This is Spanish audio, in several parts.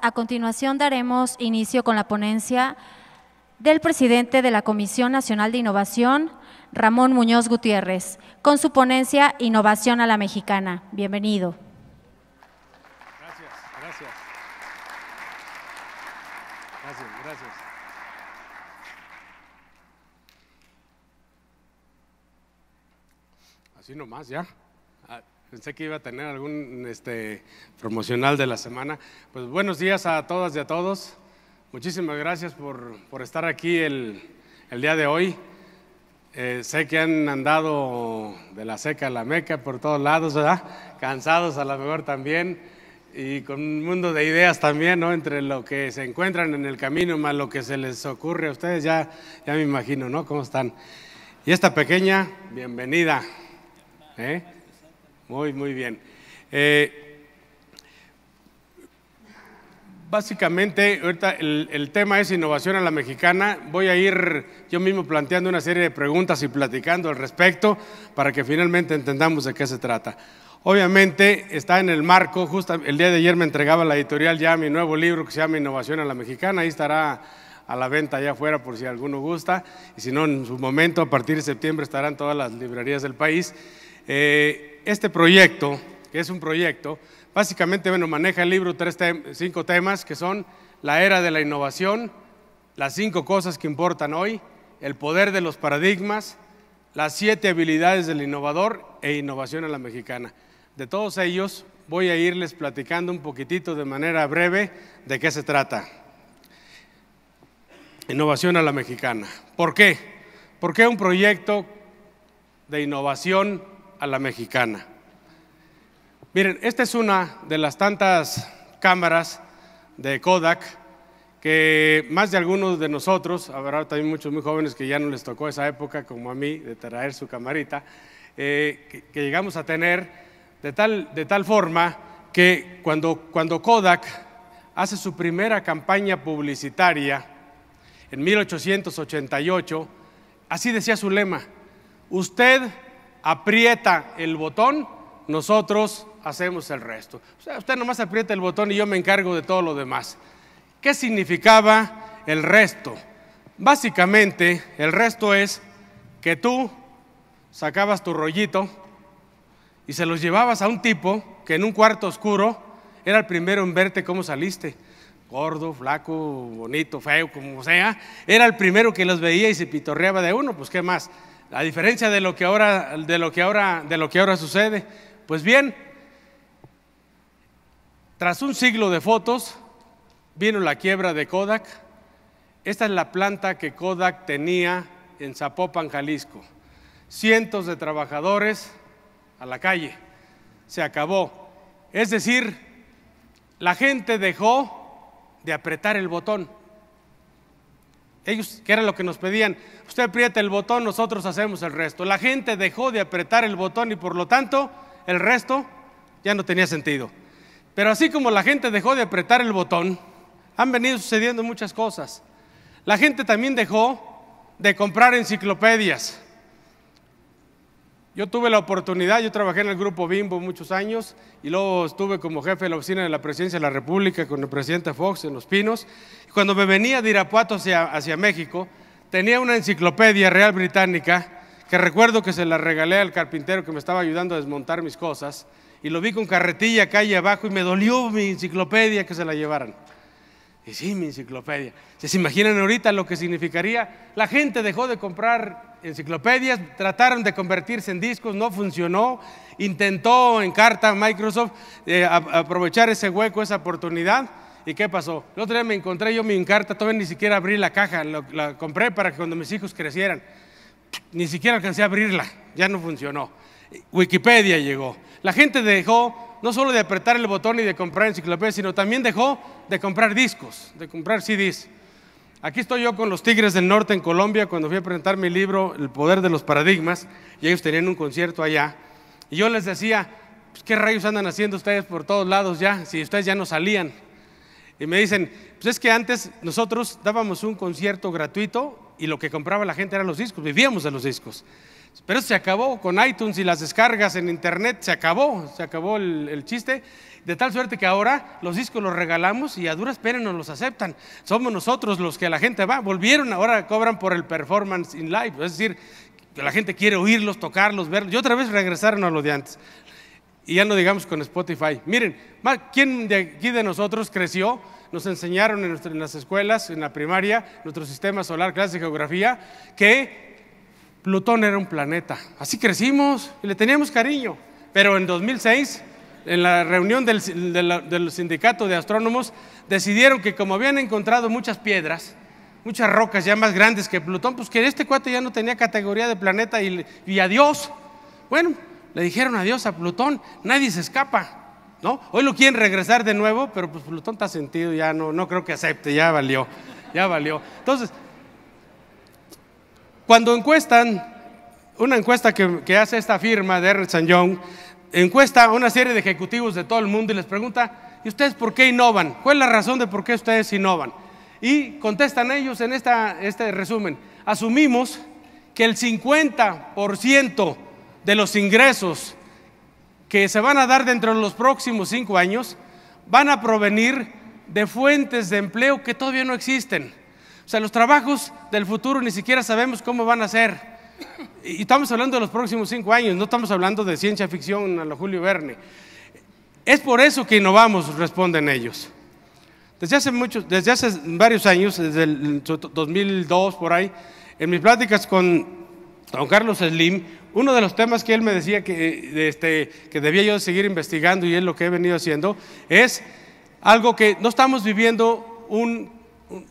A continuación daremos inicio con la ponencia del presidente de la Comisión Nacional de Innovación, Ramón Muñoz Gutiérrez, con su ponencia Innovación a la Mexicana. Bienvenido. Gracias, gracias. Gracias, gracias. Así nomás, ya. Pensé que iba a tener algún este, promocional de la semana. Pues buenos días a todas y a todos. Muchísimas gracias por, estar aquí el, día de hoy. Eh, sé que han andado de la seca a la meca por todos lados, ¿verdad? Cansados a lo mejor también y con un mundo de ideas también, ¿no? Entre lo que se encuentran en el camino más lo que se les ocurre a ustedes, ya, ya me imagino, ¿no? ¿Cómo están? Y esta pequeña, bienvenida. ¿eh? Muy, muy bien. Eh, básicamente, ahorita el, tema es innovación a la mexicana. Voy a ir yo mismo planteando una serie de preguntas y platicando al respecto para que finalmente entendamos de qué se trata. Obviamente está en el marco, justo el día de ayer me entregaba la editorial ya mi nuevo libro que se llama Innovación a la Mexicana, ahí estará a la venta allá afuera por si alguno gusta, y si no, en su momento, a partir de septiembre estarán todas las librerías del país. Eh, este proyecto, que es un proyecto, básicamente bueno, maneja el libro tres cinco temas que son la era de la innovación, las cinco cosas que importan hoy, el poder de los paradigmas, las siete habilidades del innovador e innovación a la mexicana. De todos ellos voy a irles platicando un poquitito de manera breve de qué se trata. Innovación a la mexicana. ¿Por qué? ¿Por qué un proyecto de innovación a la mexicana. Miren, esta es una de las tantas cámaras de Kodak que más de algunos de nosotros, habrá también muchos muy jóvenes que ya no les tocó esa época como a mí de traer su camarita, eh, que, llegamos a tener de tal, de tal forma que cuando, cuando Kodak hace su primera campaña publicitaria en 1888, así decía su lema, usted aprieta el botón, nosotros hacemos el resto. O sea, usted nomás aprieta el botón y yo me encargo de todo lo demás. ¿Qué significaba el resto? Básicamente, el resto es que tú sacabas tu rollito y se los llevabas a un tipo que en un cuarto oscuro era el primero en verte cómo saliste. Gordo, flaco, bonito, feo, como sea. Era el primero que los veía y se pitorreaba de uno, pues qué más. A diferencia de lo que ahora, de lo que ahora, de lo que ahora sucede. Pues bien, tras un siglo de fotos, vino la quiebra de Kodak. Esta es la planta que Kodak tenía en Zapopan, Jalisco. Cientos de trabajadores a la calle. Se acabó. Es decir, la gente dejó de apretar el botón. Ellos, que era lo que nos pedían, usted aprieta el botón, nosotros hacemos el resto. La gente dejó de apretar el botón y por lo tanto el resto ya no tenía sentido. Pero así como la gente dejó de apretar el botón, han venido sucediendo muchas cosas. La gente también dejó de comprar enciclopedias. Yo tuve la oportunidad, yo trabajé en el grupo Bimbo muchos años y luego estuve como jefe de la oficina de la presidencia de la República con el presidente Fox en Los Pinos. cuando me venía de Irapuato hacia, hacia México, tenía una enciclopedia real británica que recuerdo que se la regalé al carpintero que me estaba ayudando a desmontar mis cosas y lo vi con carretilla calle abajo y me dolió mi enciclopedia que se la llevaran sí, mi enciclopedia. ¿Se imaginan ahorita lo que significaría? La gente dejó de comprar enciclopedias, trataron de convertirse en discos, no funcionó. Intentó en carta Microsoft eh, aprovechar ese hueco, esa oportunidad. ¿Y qué pasó? El otro día me encontré yo mi encarta, todavía ni siquiera abrí la caja, la compré para que cuando mis hijos crecieran. Ni siquiera alcancé a abrirla, ya no funcionó. Wikipedia llegó. La gente dejó no solo de apretar el botón y de comprar enciclopedias, sino también dejó de comprar discos, de comprar CDs. Aquí estoy yo con los Tigres del Norte en Colombia cuando fui a presentar mi libro El Poder de los Paradigmas y ellos tenían un concierto allá. Y yo les decía, pues, ¿qué rayos andan haciendo ustedes por todos lados ya si ustedes ya no salían? Y me dicen, pues es que antes nosotros dábamos un concierto gratuito y lo que compraba la gente eran los discos, vivíamos de los discos. Pero se acabó con iTunes y las descargas en internet, se acabó, se acabó el, chiste. De tal suerte que ahora los discos los regalamos y a duras penas nos los aceptan. Somos nosotros los que la gente va. Volvieron, ahora cobran por el performance in live. Es decir, que la gente quiere oírlos, tocarlos, verlos. Y otra vez regresaron a lo de antes. Y ya no digamos con Spotify. Miren, ¿quién de aquí de nosotros creció? Nos enseñaron en, en las escuelas, en la primaria, nuestro sistema solar, clase de geografía, que Plutón era un planeta. Así crecimos y le teníamos cariño. Pero en 2006, en la reunión del, sindicato de astrónomos, decidieron que como habían encontrado muchas piedras, muchas rocas ya más grandes que Plutón, pues que este cuate ya no tenía categoría de planeta y, y adiós. Bueno, le dijeron adiós a Plutón, nadie se escapa. ¿No? Hoy lo quieren regresar de nuevo, pero pues Plutón está sentido, ya no, no creo que acepte, ya valió, ya valió. Entonces, cuando encuestan, una encuesta que, hace esta firma de Ernst Young, encuesta a una serie de ejecutivos de todo el mundo y les pregunta, ¿y ustedes por qué innovan? ¿Cuál es la razón de por qué ustedes innovan? Y contestan ellos en esta, este resumen, asumimos que el 50% de los ingresos que se van a dar dentro de los próximos cinco años van a provenir de fuentes de empleo que todavía no existen. O sea, los trabajos del futuro ni siquiera sabemos cómo van a ser. Y estamos hablando de los próximos cinco años, no estamos hablando de ciencia ficción a lo Julio Verne. Es por eso que innovamos, responden ellos. Desde hace, muchos, desde hace varios años, desde el 2002 por ahí, en mis pláticas con don Carlos Slim, uno de los temas que él me decía que, este, que debía yo seguir investigando y es lo que he venido haciendo, es algo que no estamos viviendo un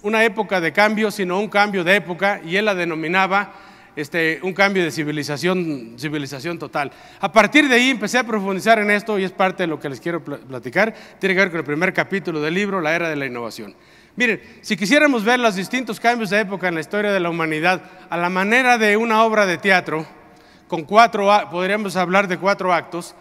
una época de cambio, sino un cambio de época, y él la denominaba este, un cambio de civilización, civilización total. A partir de ahí empecé a profundizar en esto y es parte de lo que les quiero platicar. Tiene que ver con el primer capítulo del libro, La Era de la Innovación. Miren, si quisiéramos ver los distintos cambios de época en la historia de la humanidad a la manera de una obra de teatro, con cuatro, podríamos hablar de cuatro actos,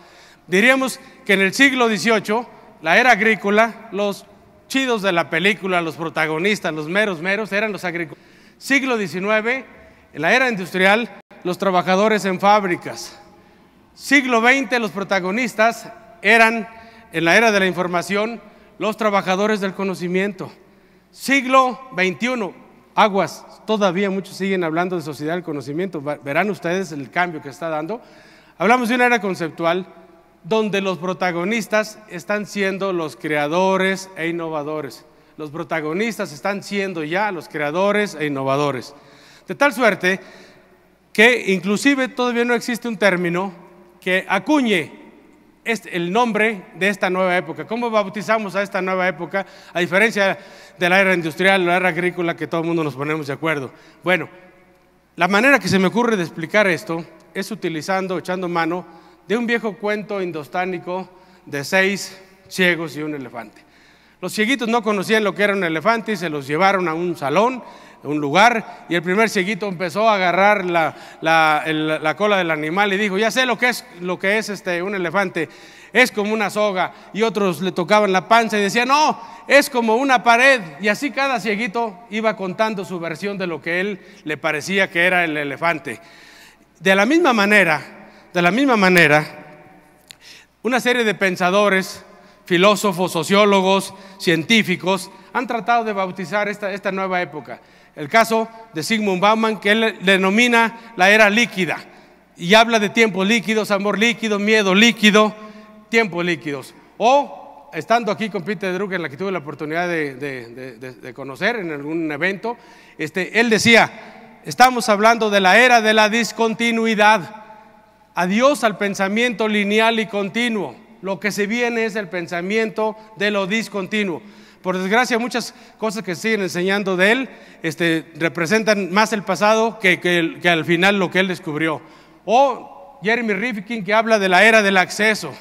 diríamos que en el siglo XVIII, la era agrícola, los chidos de la película, los protagonistas, los meros, meros, eran los agricultores. Siglo XIX, en la era industrial, los trabajadores en fábricas. Siglo XX, los protagonistas eran, en la era de la información, los trabajadores del conocimiento. Siglo XXI, aguas, todavía muchos siguen hablando de sociedad del conocimiento, verán ustedes el cambio que está dando. Hablamos de una era conceptual, donde los protagonistas están siendo los creadores e innovadores. Los protagonistas están siendo ya los creadores e innovadores. De tal suerte que inclusive todavía no existe un término que acuñe el nombre de esta nueva época. ¿Cómo bautizamos a esta nueva época? A diferencia de la era industrial, la era agrícola, que todo el mundo nos ponemos de acuerdo. Bueno, la manera que se me ocurre de explicar esto es utilizando, echando mano de un viejo cuento indostánico de seis ciegos y un elefante. Los cieguitos no conocían lo que era un elefante y se los llevaron a un salón, a un lugar, y el primer cieguito empezó a agarrar la, la cola del animal y dijo, ya sé lo que es, lo que es este, un elefante, es como una soga, y otros le tocaban la panza y decían, no, es como una pared, y así cada cieguito iba contando su versión de lo que él le parecía que era el elefante. De la misma manera, de la misma manera, una serie de pensadores, filósofos, sociólogos, científicos, han tratado de bautizar esta, esta nueva época. El caso de Sigmund Bauman, que él denomina la era líquida, y habla de tiempos líquidos, amor líquido, miedo líquido, tiempos líquidos. O, estando aquí con Peter Drucker, la que tuve la oportunidad de, conocer en algún evento, este, él decía, estamos hablando de la era de la discontinuidad. Adiós al pensamiento lineal y continuo. Lo que se viene es el pensamiento de lo discontinuo. Por desgracia, muchas cosas que siguen enseñando de él este, representan más el pasado que, que al final lo que él descubrió. O Jeremy Rifkin que habla de la era del acceso.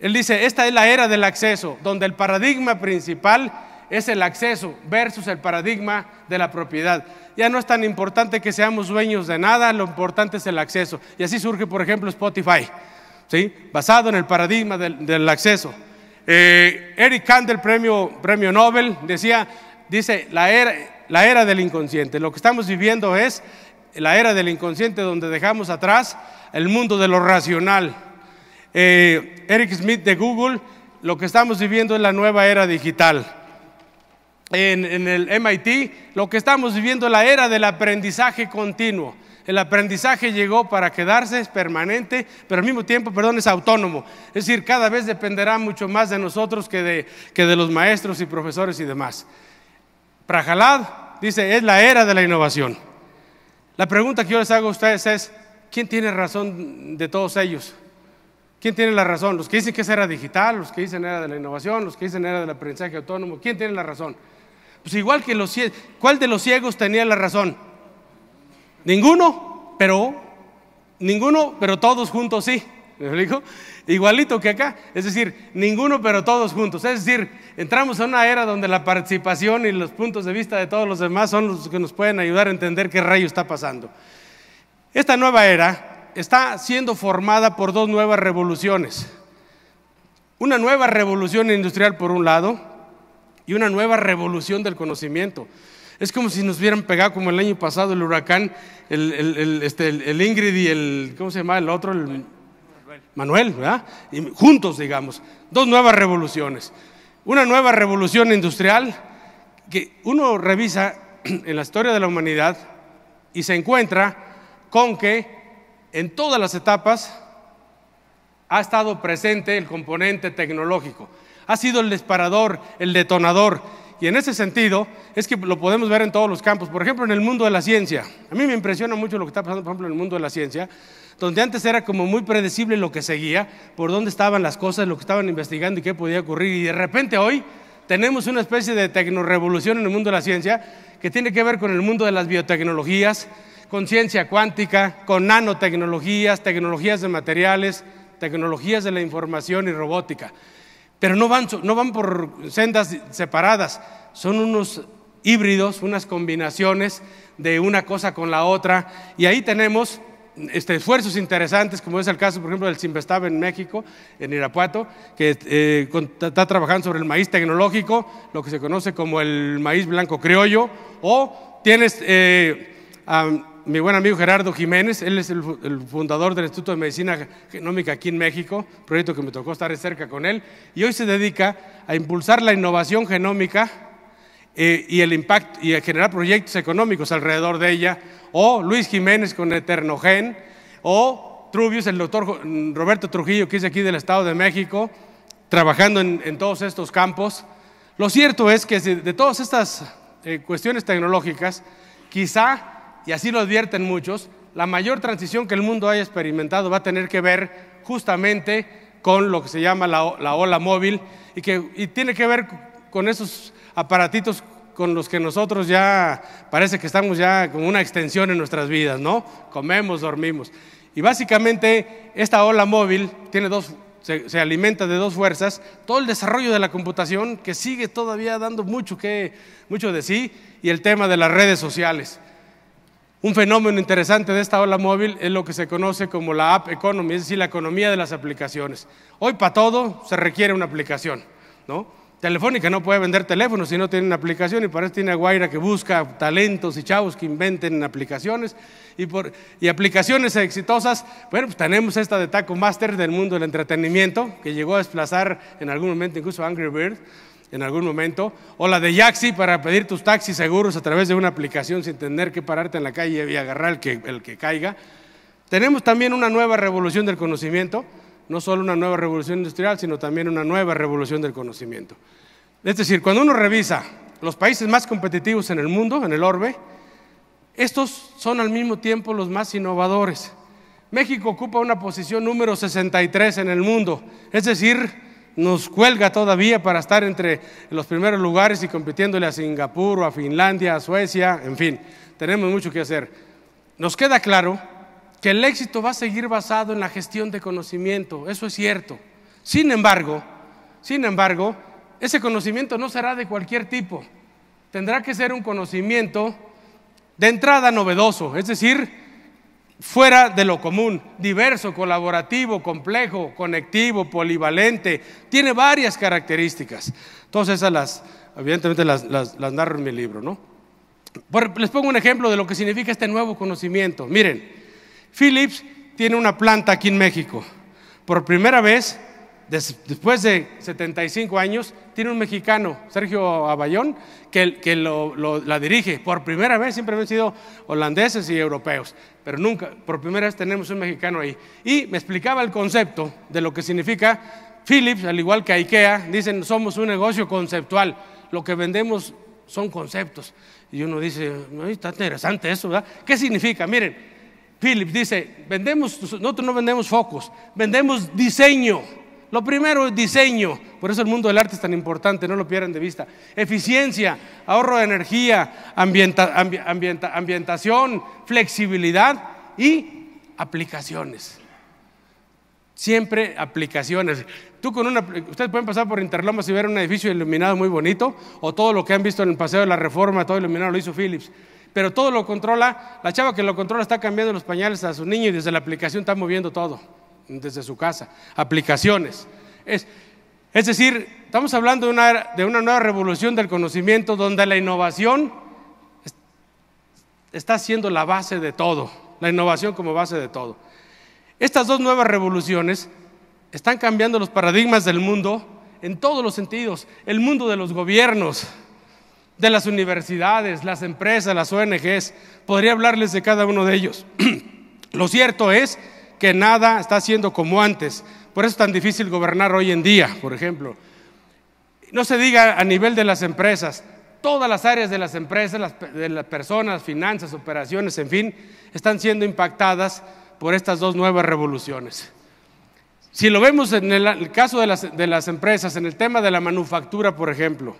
Él dice, esta es la era del acceso, donde el paradigma principal es el acceso versus el paradigma de la propiedad. Ya no es tan importante que seamos dueños de nada, lo importante es el acceso. Y así surge, por ejemplo, Spotify, ¿sí? basado en el paradigma del, acceso. Eh, Eric Kandel, premio, premio Nobel, decía, dice, la era, la era del inconsciente. Lo que estamos viviendo es la era del inconsciente donde dejamos atrás el mundo de lo racional. Eh, Eric Smith de Google, lo que estamos viviendo es la nueva era digital en, el MIT, lo que estamos viviendo es la era del aprendizaje continuo. El aprendizaje llegó para quedarse, es permanente, pero al mismo tiempo, perdón, es autónomo. Es decir, cada vez dependerá mucho más de nosotros que de, que de los maestros y profesores y demás. Prajalad dice, es la era de la innovación. La pregunta que yo les hago a ustedes es, ¿quién tiene razón de todos ellos? ¿Quién tiene la razón? ¿Los que dicen que es era digital? ¿Los que dicen era de la innovación? ¿Los que dicen era del aprendizaje autónomo? ¿Quién tiene la razón? Pues igual que los ciegos. ¿Cuál de los ciegos tenía la razón? Ninguno, pero ninguno, pero todos juntos sí. ¿Me explico? Igualito que acá. Es decir, ninguno, pero todos juntos. Es decir, entramos a una era donde la participación y los puntos de vista de todos los demás son los que nos pueden ayudar a entender qué rayo está pasando. Esta nueva era está siendo formada por dos nuevas revoluciones. Una nueva revolución industrial por un lado y una nueva revolución del conocimiento. Es como si nos hubieran pegado como el año pasado el huracán, el, este, Ingrid y el, ¿cómo se llama? El otro, el Manuel, ¿verdad? juntos, digamos. Dos nuevas revoluciones. Una nueva revolución industrial que uno revisa en la historia de la humanidad y se encuentra con que en todas las etapas ha estado presente el componente tecnológico ha sido el disparador, el detonador. Y en ese sentido es que lo podemos ver en todos los campos. Por ejemplo, en el mundo de la ciencia. A mí me impresiona mucho lo que está pasando, por ejemplo, en el mundo de la ciencia, donde antes era como muy predecible lo que seguía, por dónde estaban las cosas, lo que estaban investigando y qué podía ocurrir. Y de repente hoy tenemos una especie de tecnorevolución en el mundo de la ciencia que tiene que ver con el mundo de las biotecnologías, con ciencia cuántica, con nanotecnologías, tecnologías de materiales, tecnologías de la información y robótica pero no van, no van por sendas separadas, son unos híbridos, unas combinaciones de una cosa con la otra, y ahí tenemos este, esfuerzos interesantes, como es el caso, por ejemplo, del Simvestab en México, en Irapuato, que eh, está trabajando sobre el maíz tecnológico, lo que se conoce como el maíz blanco criollo, o tienes eh, mi buen amigo Gerardo Jiménez, él es el, fundador del Instituto de Medicina Genómica aquí en México, proyecto que me tocó estar cerca con él, y hoy se dedica a impulsar la innovación genómica eh, y el impacto y a generar proyectos económicos alrededor de ella, o Luis Jiménez con Eternogen, o Trubius, el doctor Roberto Trujillo, que es aquí del Estado de México, trabajando en, todos estos campos. Lo cierto es que de, todas estas eh, cuestiones tecnológicas, quizá y así lo advierten muchos, la mayor transición que el mundo haya experimentado va a tener que ver justamente con lo que se llama la, ola móvil y que tiene que ver con esos aparatitos con los que nosotros ya parece que estamos ya con una extensión en nuestras vidas, ¿no? Comemos, dormimos. Y básicamente esta ola móvil tiene dos, se, alimenta de dos fuerzas, todo el desarrollo de la computación que sigue todavía dando mucho, que, mucho de sí y el tema de las redes sociales. Un fenómeno interesante de esta ola móvil es lo que se conoce como la app economy, es decir, la economía de las aplicaciones. Hoy para todo se requiere una aplicación, ¿no? Telefónica no puede vender teléfonos si no tiene una aplicación y para eso tiene a Guaira que busca talentos y chavos que inventen aplicaciones y, por, aplicaciones exitosas. Bueno, pues tenemos esta de Taco Master del mundo del entretenimiento que llegó a desplazar en algún momento incluso Angry Birds en algún momento, o la de Yaxi para pedir tus taxis seguros a través de una aplicación sin tener que pararte en la calle y agarrar el que, el que caiga. Tenemos también una nueva revolución del conocimiento, no solo una nueva revolución industrial, sino también una nueva revolución del conocimiento. Es decir, cuando uno revisa los países más competitivos en el mundo, en el orbe, estos son al mismo tiempo los más innovadores. México ocupa una posición número 63 en el mundo, es decir, nos cuelga todavía para estar entre los primeros lugares y compitiéndole a Singapur a Finlandia, a Suecia, en fin, tenemos mucho que hacer. Nos queda claro que el éxito va a seguir basado en la gestión de conocimiento, eso es cierto. Sin embargo, sin embargo, ese conocimiento no será de cualquier tipo. Tendrá que ser un conocimiento de entrada novedoso, es decir, fuera de lo común, diverso, colaborativo, complejo, conectivo, polivalente. Tiene varias características. Todas esas las, evidentemente las, las, narro en mi libro, ¿no? les pongo un ejemplo de lo que significa este nuevo conocimiento. Miren, Philips tiene una planta aquí en México. Por primera vez, después de 75 años, tiene un mexicano, Sergio Abayón, que, la dirige. Por primera vez, siempre han sido holandeses y europeos pero nunca, por primera vez tenemos un mexicano ahí. Y me explicaba el concepto de lo que significa Philips, al igual que IKEA, dicen somos un negocio conceptual, lo que vendemos son conceptos. Y uno dice, está interesante eso, ¿verdad? ¿Qué significa? Miren, Philips dice, vendemos, nosotros no vendemos focos, vendemos diseño. Lo primero es diseño, por eso el mundo del arte es tan importante, no lo pierdan de vista. Eficiencia, ahorro de energía, ambientación, flexibilidad y aplicaciones. Siempre aplicaciones. Tú con ustedes pueden pasar por Interlomas y ver un edificio iluminado muy bonito, o todo lo que han visto en el Paseo de la Reforma, todo iluminado lo hizo Philips. pero todo lo controla. La chava que lo controla está cambiando los pañales a su niño y desde la aplicación está moviendo todo desde su casa, aplicaciones. Es, decir, estamos hablando de una, de una, nueva revolución del conocimiento donde la innovación está siendo la base de todo, la innovación como base de todo. Estas dos nuevas revoluciones están cambiando los paradigmas del mundo en todos los sentidos, el mundo de los gobiernos, de las universidades, las empresas, las ONGs, podría hablarles de cada uno de ellos. Lo cierto es que nada está haciendo como antes. Por eso es tan difícil gobernar hoy en día, por ejemplo. No se diga a nivel de las empresas, todas las áreas de las empresas, de las personas, finanzas, operaciones, en fin, están siendo impactadas por estas dos nuevas revoluciones. Si lo vemos en el, caso de las empresas, en el tema de la manufactura, por ejemplo,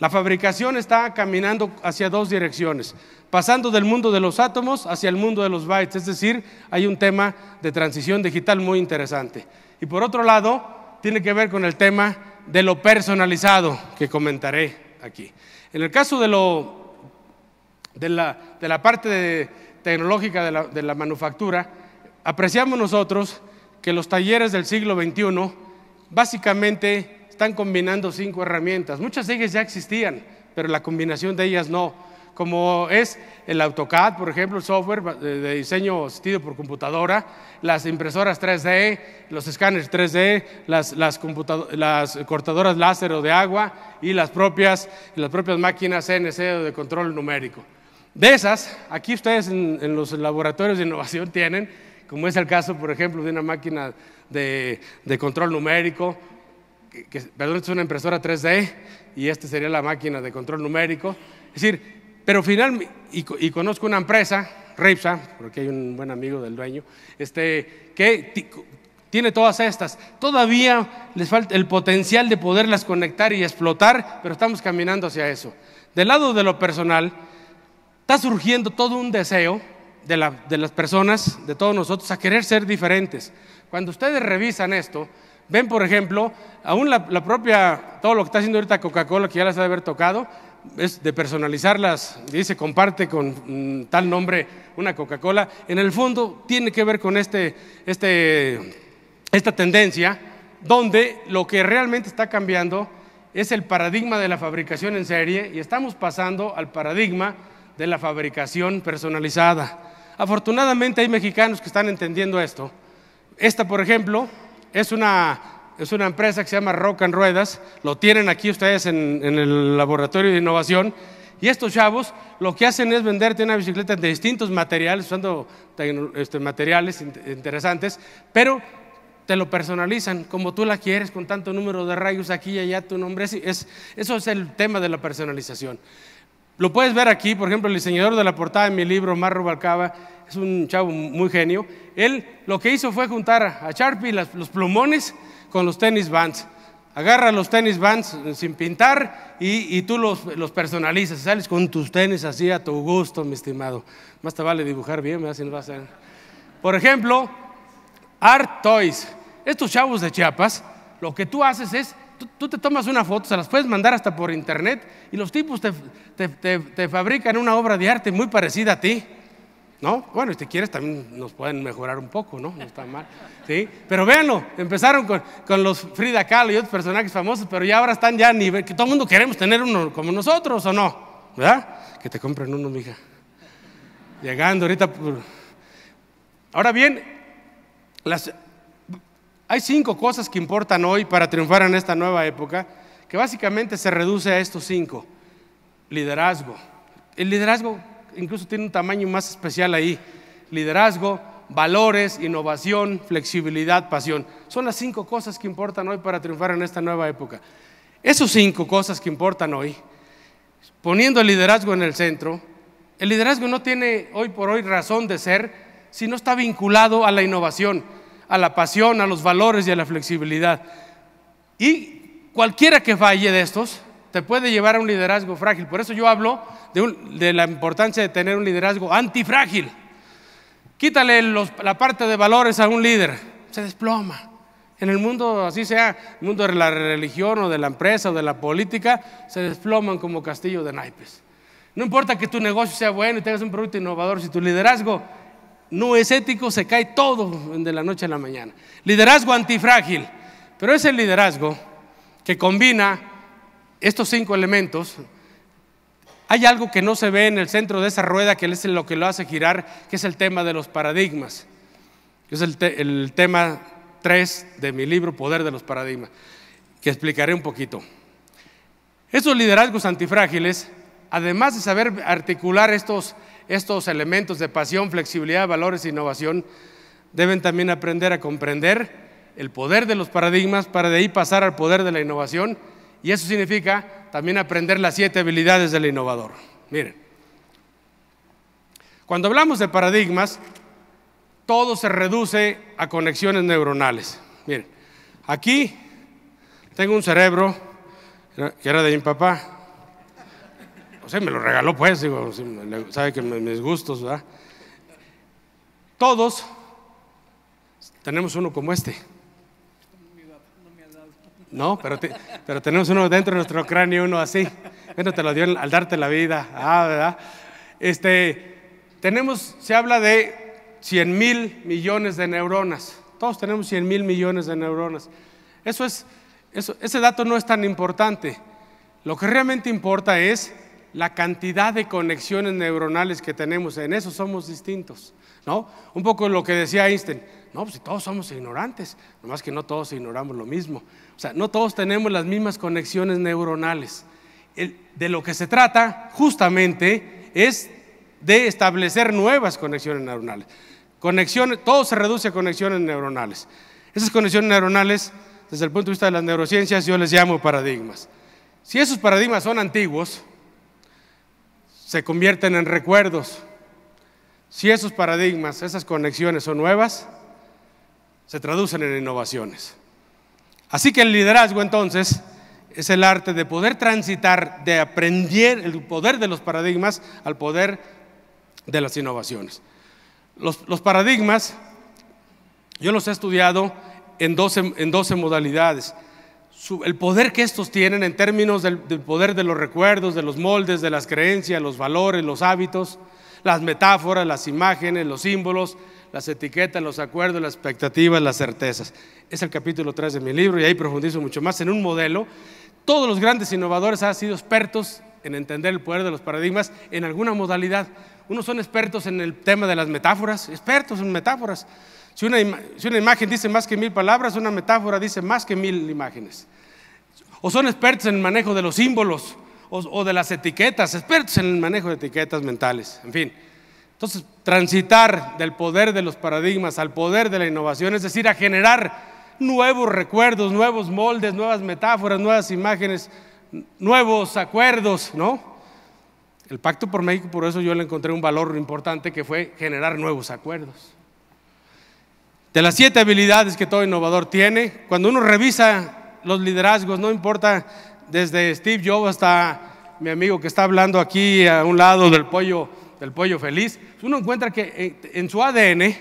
la fabricación está caminando hacia dos direcciones, pasando del mundo de los átomos hacia el mundo de los bytes, es decir, hay un tema de transición digital muy interesante. Y por otro lado, tiene que ver con el tema de lo personalizado que comentaré aquí. En el caso de, lo, de, la, parte tecnológica de la, de la manufactura, apreciamos nosotros que los talleres del siglo XXI básicamente están combinando cinco herramientas. Muchas de ellas ya existían, pero la combinación de ellas no. Como es el AutoCAD, por ejemplo, el software de diseño asistido por computadora, las impresoras 3D, los escáneres 3D, las, las, las cortadoras láser o de agua y las propias, las propias máquinas CNC o de control numérico. De esas, aquí ustedes en, en los laboratorios de innovación tienen, como es el caso, por ejemplo, de una máquina de, de control numérico que, perdón, es una impresora 3D y esta sería la máquina de control numérico. Es decir, pero final y, y, conozco una empresa, Ripsa, porque hay un buen amigo del dueño, este, que tiene todas estas. Todavía les falta el potencial de poderlas conectar y explotar, pero estamos caminando hacia eso. Del lado de lo personal, está surgiendo todo un deseo de, la, de las personas, de todos nosotros, a querer ser diferentes. Cuando ustedes revisan esto, Ven, por ejemplo, aún la, propia, todo lo que está haciendo ahorita Coca-Cola, que ya las ha de haber tocado, es de personalizarlas, dice comparte con mm, tal nombre una Coca-Cola, en el fondo tiene que ver con este, este, esta tendencia donde lo que realmente está cambiando es el paradigma de la fabricación en serie y estamos pasando al paradigma de la fabricación personalizada. Afortunadamente hay mexicanos que están entendiendo esto. Esta, por ejemplo, es una, es una empresa que se llama Rock and Ruedas, lo tienen aquí ustedes en, el laboratorio de innovación. Y estos chavos lo que hacen es venderte una bicicleta de distintos materiales, usando este, materiales interesantes, pero te lo personalizan como tú la quieres, con tanto número de rayos aquí y allá, tu nombre. es, eso es el tema de la personalización. Lo puedes ver aquí, por ejemplo, el diseñador de la portada de mi libro, Marro Rubalcaba, es un chavo muy genio. Él lo que hizo fue juntar a Sharpie los plumones con los tenis bands. Agarra los tenis bands eh, sin pintar y, tú los, personalizas. Sales con tus tenis así a tu gusto, mi estimado. Más te vale dibujar bien, me hacen va a... Por ejemplo, Art Toys. Estos chavos de Chiapas, lo que tú haces es tú, te tomas una foto, se las puedes mandar hasta por internet y los tipos te, fabrican una obra de arte muy parecida a ti. ¿no? Bueno, si quieres también nos pueden mejorar un poco, ¿no? No está mal, ¿sí? Pero véanlo, empezaron con, los Frida Kahlo y otros personajes famosos, pero ya ahora están ya a nivel, que todo el mundo queremos tener uno como nosotros, ¿o no? ¿Verdad? Que te compren uno, mija. Llegando ahorita... Ahora bien, las, hay cinco cosas que importan hoy para triunfar en esta nueva época, que básicamente se reduce a estos cinco. Liderazgo. El liderazgo incluso tiene un tamaño más especial ahí. Liderazgo, valores, innovación, flexibilidad, pasión. Son las cinco cosas que importan hoy para triunfar en esta nueva época. Esos cinco cosas que importan hoy, poniendo el liderazgo en el centro, el liderazgo no tiene hoy por hoy razón de ser si no está vinculado a la innovación a la pasión, a los valores y a la flexibilidad. Y cualquiera que falle de estos te puede llevar a un liderazgo frágil. Por eso yo hablo de, la importancia de tener un liderazgo antifrágil. Quítale la parte de valores a un líder, se desploma. En el mundo, así sea, el mundo de la religión o de la empresa o de la política, se desploman como castillo de naipes. No importa que tu negocio sea bueno y tengas un producto innovador, si tu liderazgo no es ético, se cae todo de la noche a la mañana. Liderazgo antifrágil, pero es el liderazgo que combina estos cinco elementos. Hay algo que no se ve en el centro de esa rueda que es lo que lo hace girar, que es el tema de los paradigmas. Es el, tema 3 de mi libro, Poder de los Paradigmas, que explicaré un poquito. Esos liderazgos antifrágiles, además de saber articular estos estos elementos de pasión, flexibilidad, valores e innovación, deben también aprender a comprender el poder de los paradigmas para de ahí pasar al poder de la innovación. Y eso significa también aprender las siete habilidades del innovador. Miren, cuando hablamos de paradigmas, todo se reduce a conexiones neuronales. Miren, aquí tengo un cerebro que era de mi papá, me lo regaló pues, sabe que mis gustos, ¿verdad? Todos tenemos uno como este. No, pero, pero tenemos uno dentro de nuestro cráneo, uno así. Bueno, te lo dio al darte la vida. Ah, ¿verdad? Este, tenemos, se habla de 100 mil millones de neuronas. Todos tenemos 100 mil millones de neuronas. Eso es, ese dato no es tan importante. Lo que realmente importa es la cantidad de conexiones neuronales que tenemos, en eso somos distintos, ¿no? Un poco lo que decía Einstein, no, pues si todos somos ignorantes, nomás que no todos ignoramos lo mismo, o sea, no todos tenemos las mismas conexiones neuronales. de lo que se trata justamente es de establecer nuevas conexiones neuronales. todo se reduce a conexiones neuronales. Esas conexiones neuronales, desde el punto de vista de las neurociencias, yo les llamo paradigmas. Si esos paradigmas son antiguos, se convierten en recuerdos. Si esos paradigmas, esas conexiones son nuevas, se traducen en innovaciones. Así que el liderazgo entonces es el arte de poder transitar, de aprender el poder de los paradigmas al poder de las innovaciones. Los, paradigmas, yo los he estudiado en 12, en 12 modalidades el poder que estos tienen en términos del, del poder de los recuerdos, de los moldes, de las creencias, los valores, los hábitos, las metáforas, las imágenes, los símbolos, las etiquetas, los acuerdos, las expectativas, las certezas. Es el capítulo 3 de mi libro y ahí profundizo mucho más en un modelo. Todos los grandes innovadores han sido expertos en entender el poder de los paradigmas en alguna modalidad. Unos son expertos en el tema de las metáforas, expertos en metáforas. Si una, imagen dice más que mil palabras, una metáfora dice más que mil imágenes. O son expertos en el manejo de los símbolos o, o de las etiquetas, expertos en el manejo de etiquetas mentales, en fin. Entonces, transitar del poder de los paradigmas al poder de la innovación, es decir, a generar nuevos recuerdos, nuevos moldes, nuevas metáforas, nuevas imágenes, nuevos acuerdos, ¿no? El Pacto por México, por eso yo le encontré un valor importante que fue generar nuevos acuerdos. De las siete habilidades que todo innovador tiene, cuando uno revisa los liderazgos, no importa desde Steve Jobs hasta mi amigo que está hablando aquí a un lado del pollo, del pollo feliz, uno encuentra que eh, en su ADN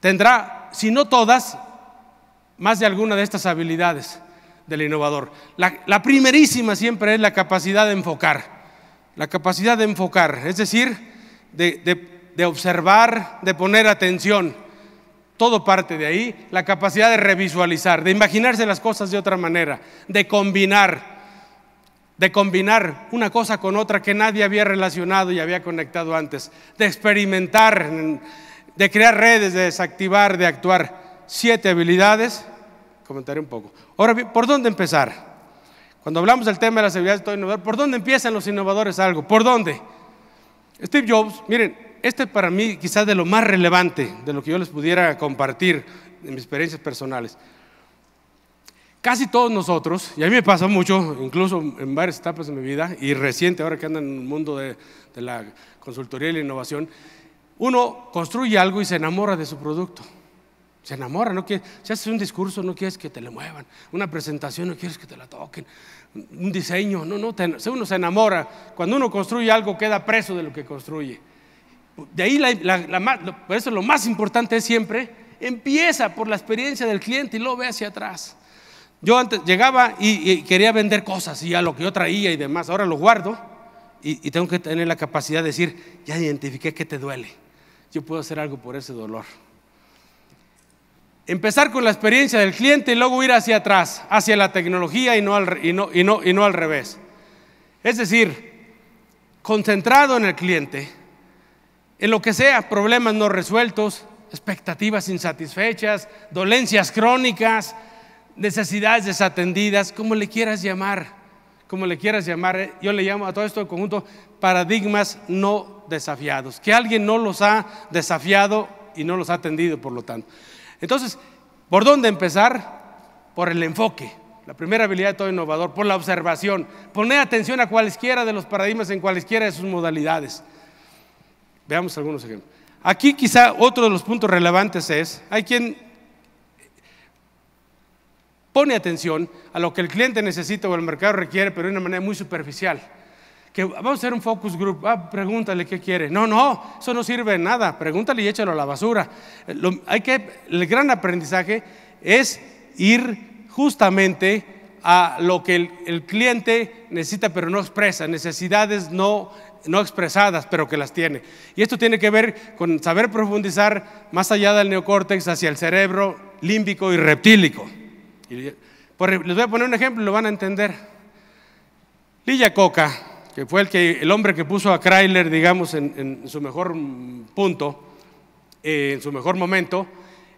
tendrá, si no todas, más de alguna de estas habilidades del innovador. La, primerísima siempre es la capacidad de enfocar, la capacidad de enfocar, es decir, de observar, de poner atención. Todo parte de ahí, la capacidad de revisualizar, de imaginarse las cosas de otra manera, de combinar, de combinar una cosa con otra que nadie había relacionado y había conectado antes, de experimentar, de crear redes, de desactivar, de actuar. Siete habilidades, comentaré un poco. Ahora ¿por dónde empezar? Cuando hablamos del tema de la seguridad de todo ¿por dónde empiezan los innovadores algo? ¿Por dónde? Steve Jobs, miren, este para mí quizás de lo más relevante, de lo que yo les pudiera compartir en mis experiencias personales. Casi todos nosotros, y a mí me pasa mucho, incluso en varias etapas de mi vida, y reciente ahora que ando en el mundo de, la consultoría y la innovación, uno construye algo y se enamora de su producto. Se enamora, no quieres, si haces un discurso no quieres que te le muevan, una presentación no quieres que te la toquen, un diseño, no, no, uno se enamora. Cuando uno construye algo queda preso de lo que construye. De ahí, por eso lo más importante es siempre, empieza por la experiencia del cliente y lo ve hacia atrás. Yo antes llegaba y, quería vender cosas y a lo que yo traía y demás, ahora lo guardo y, tengo que tener la capacidad de decir, ya identifiqué que te duele, yo puedo hacer algo por ese dolor. Empezar con la experiencia del cliente y luego ir hacia atrás, hacia la tecnología y y no al revés. Es decir, concentrado en el cliente, en lo que sea, problemas no resueltos, expectativas insatisfechas, dolencias crónicas, necesidades desatendidas, como le quieras llamar, como le quieras llamar. Eh, yo le llamo a todo esto en conjunto paradigmas no desafiados, que alguien no los ha desafiado y no los ha atendido, por lo tanto. Entonces, ¿por dónde empezar? Por el enfoque. La primera habilidad de todo innovador, por la observación. Poner atención a cualesquiera de los paradigmas en cualesquiera de sus modalidades. Veamos algunos ejemplos. Aquí quizá otro de los puntos relevantes es, hay quien pone atención a lo que el cliente necesita o el mercado requiere, pero de una manera muy superficial. Que vamos a hacer un focus group, ah, pregúntale qué quiere. No, no, eso no sirve de nada, pregúntale y échalo a la basura. hay que, el gran aprendizaje es ir justamente a lo que el, el cliente necesita pero no expresa, necesidades no no expresadas, pero que las tiene. Y esto tiene que ver con saber profundizar más allá del neocórtex hacia el cerebro límbico y reptílico. les voy a poner un ejemplo, lo van a entender. Lilla Coca, que fue el, hombre que puso a Kreiler, digamos, en, su mejor punto, eh, en su mejor momento,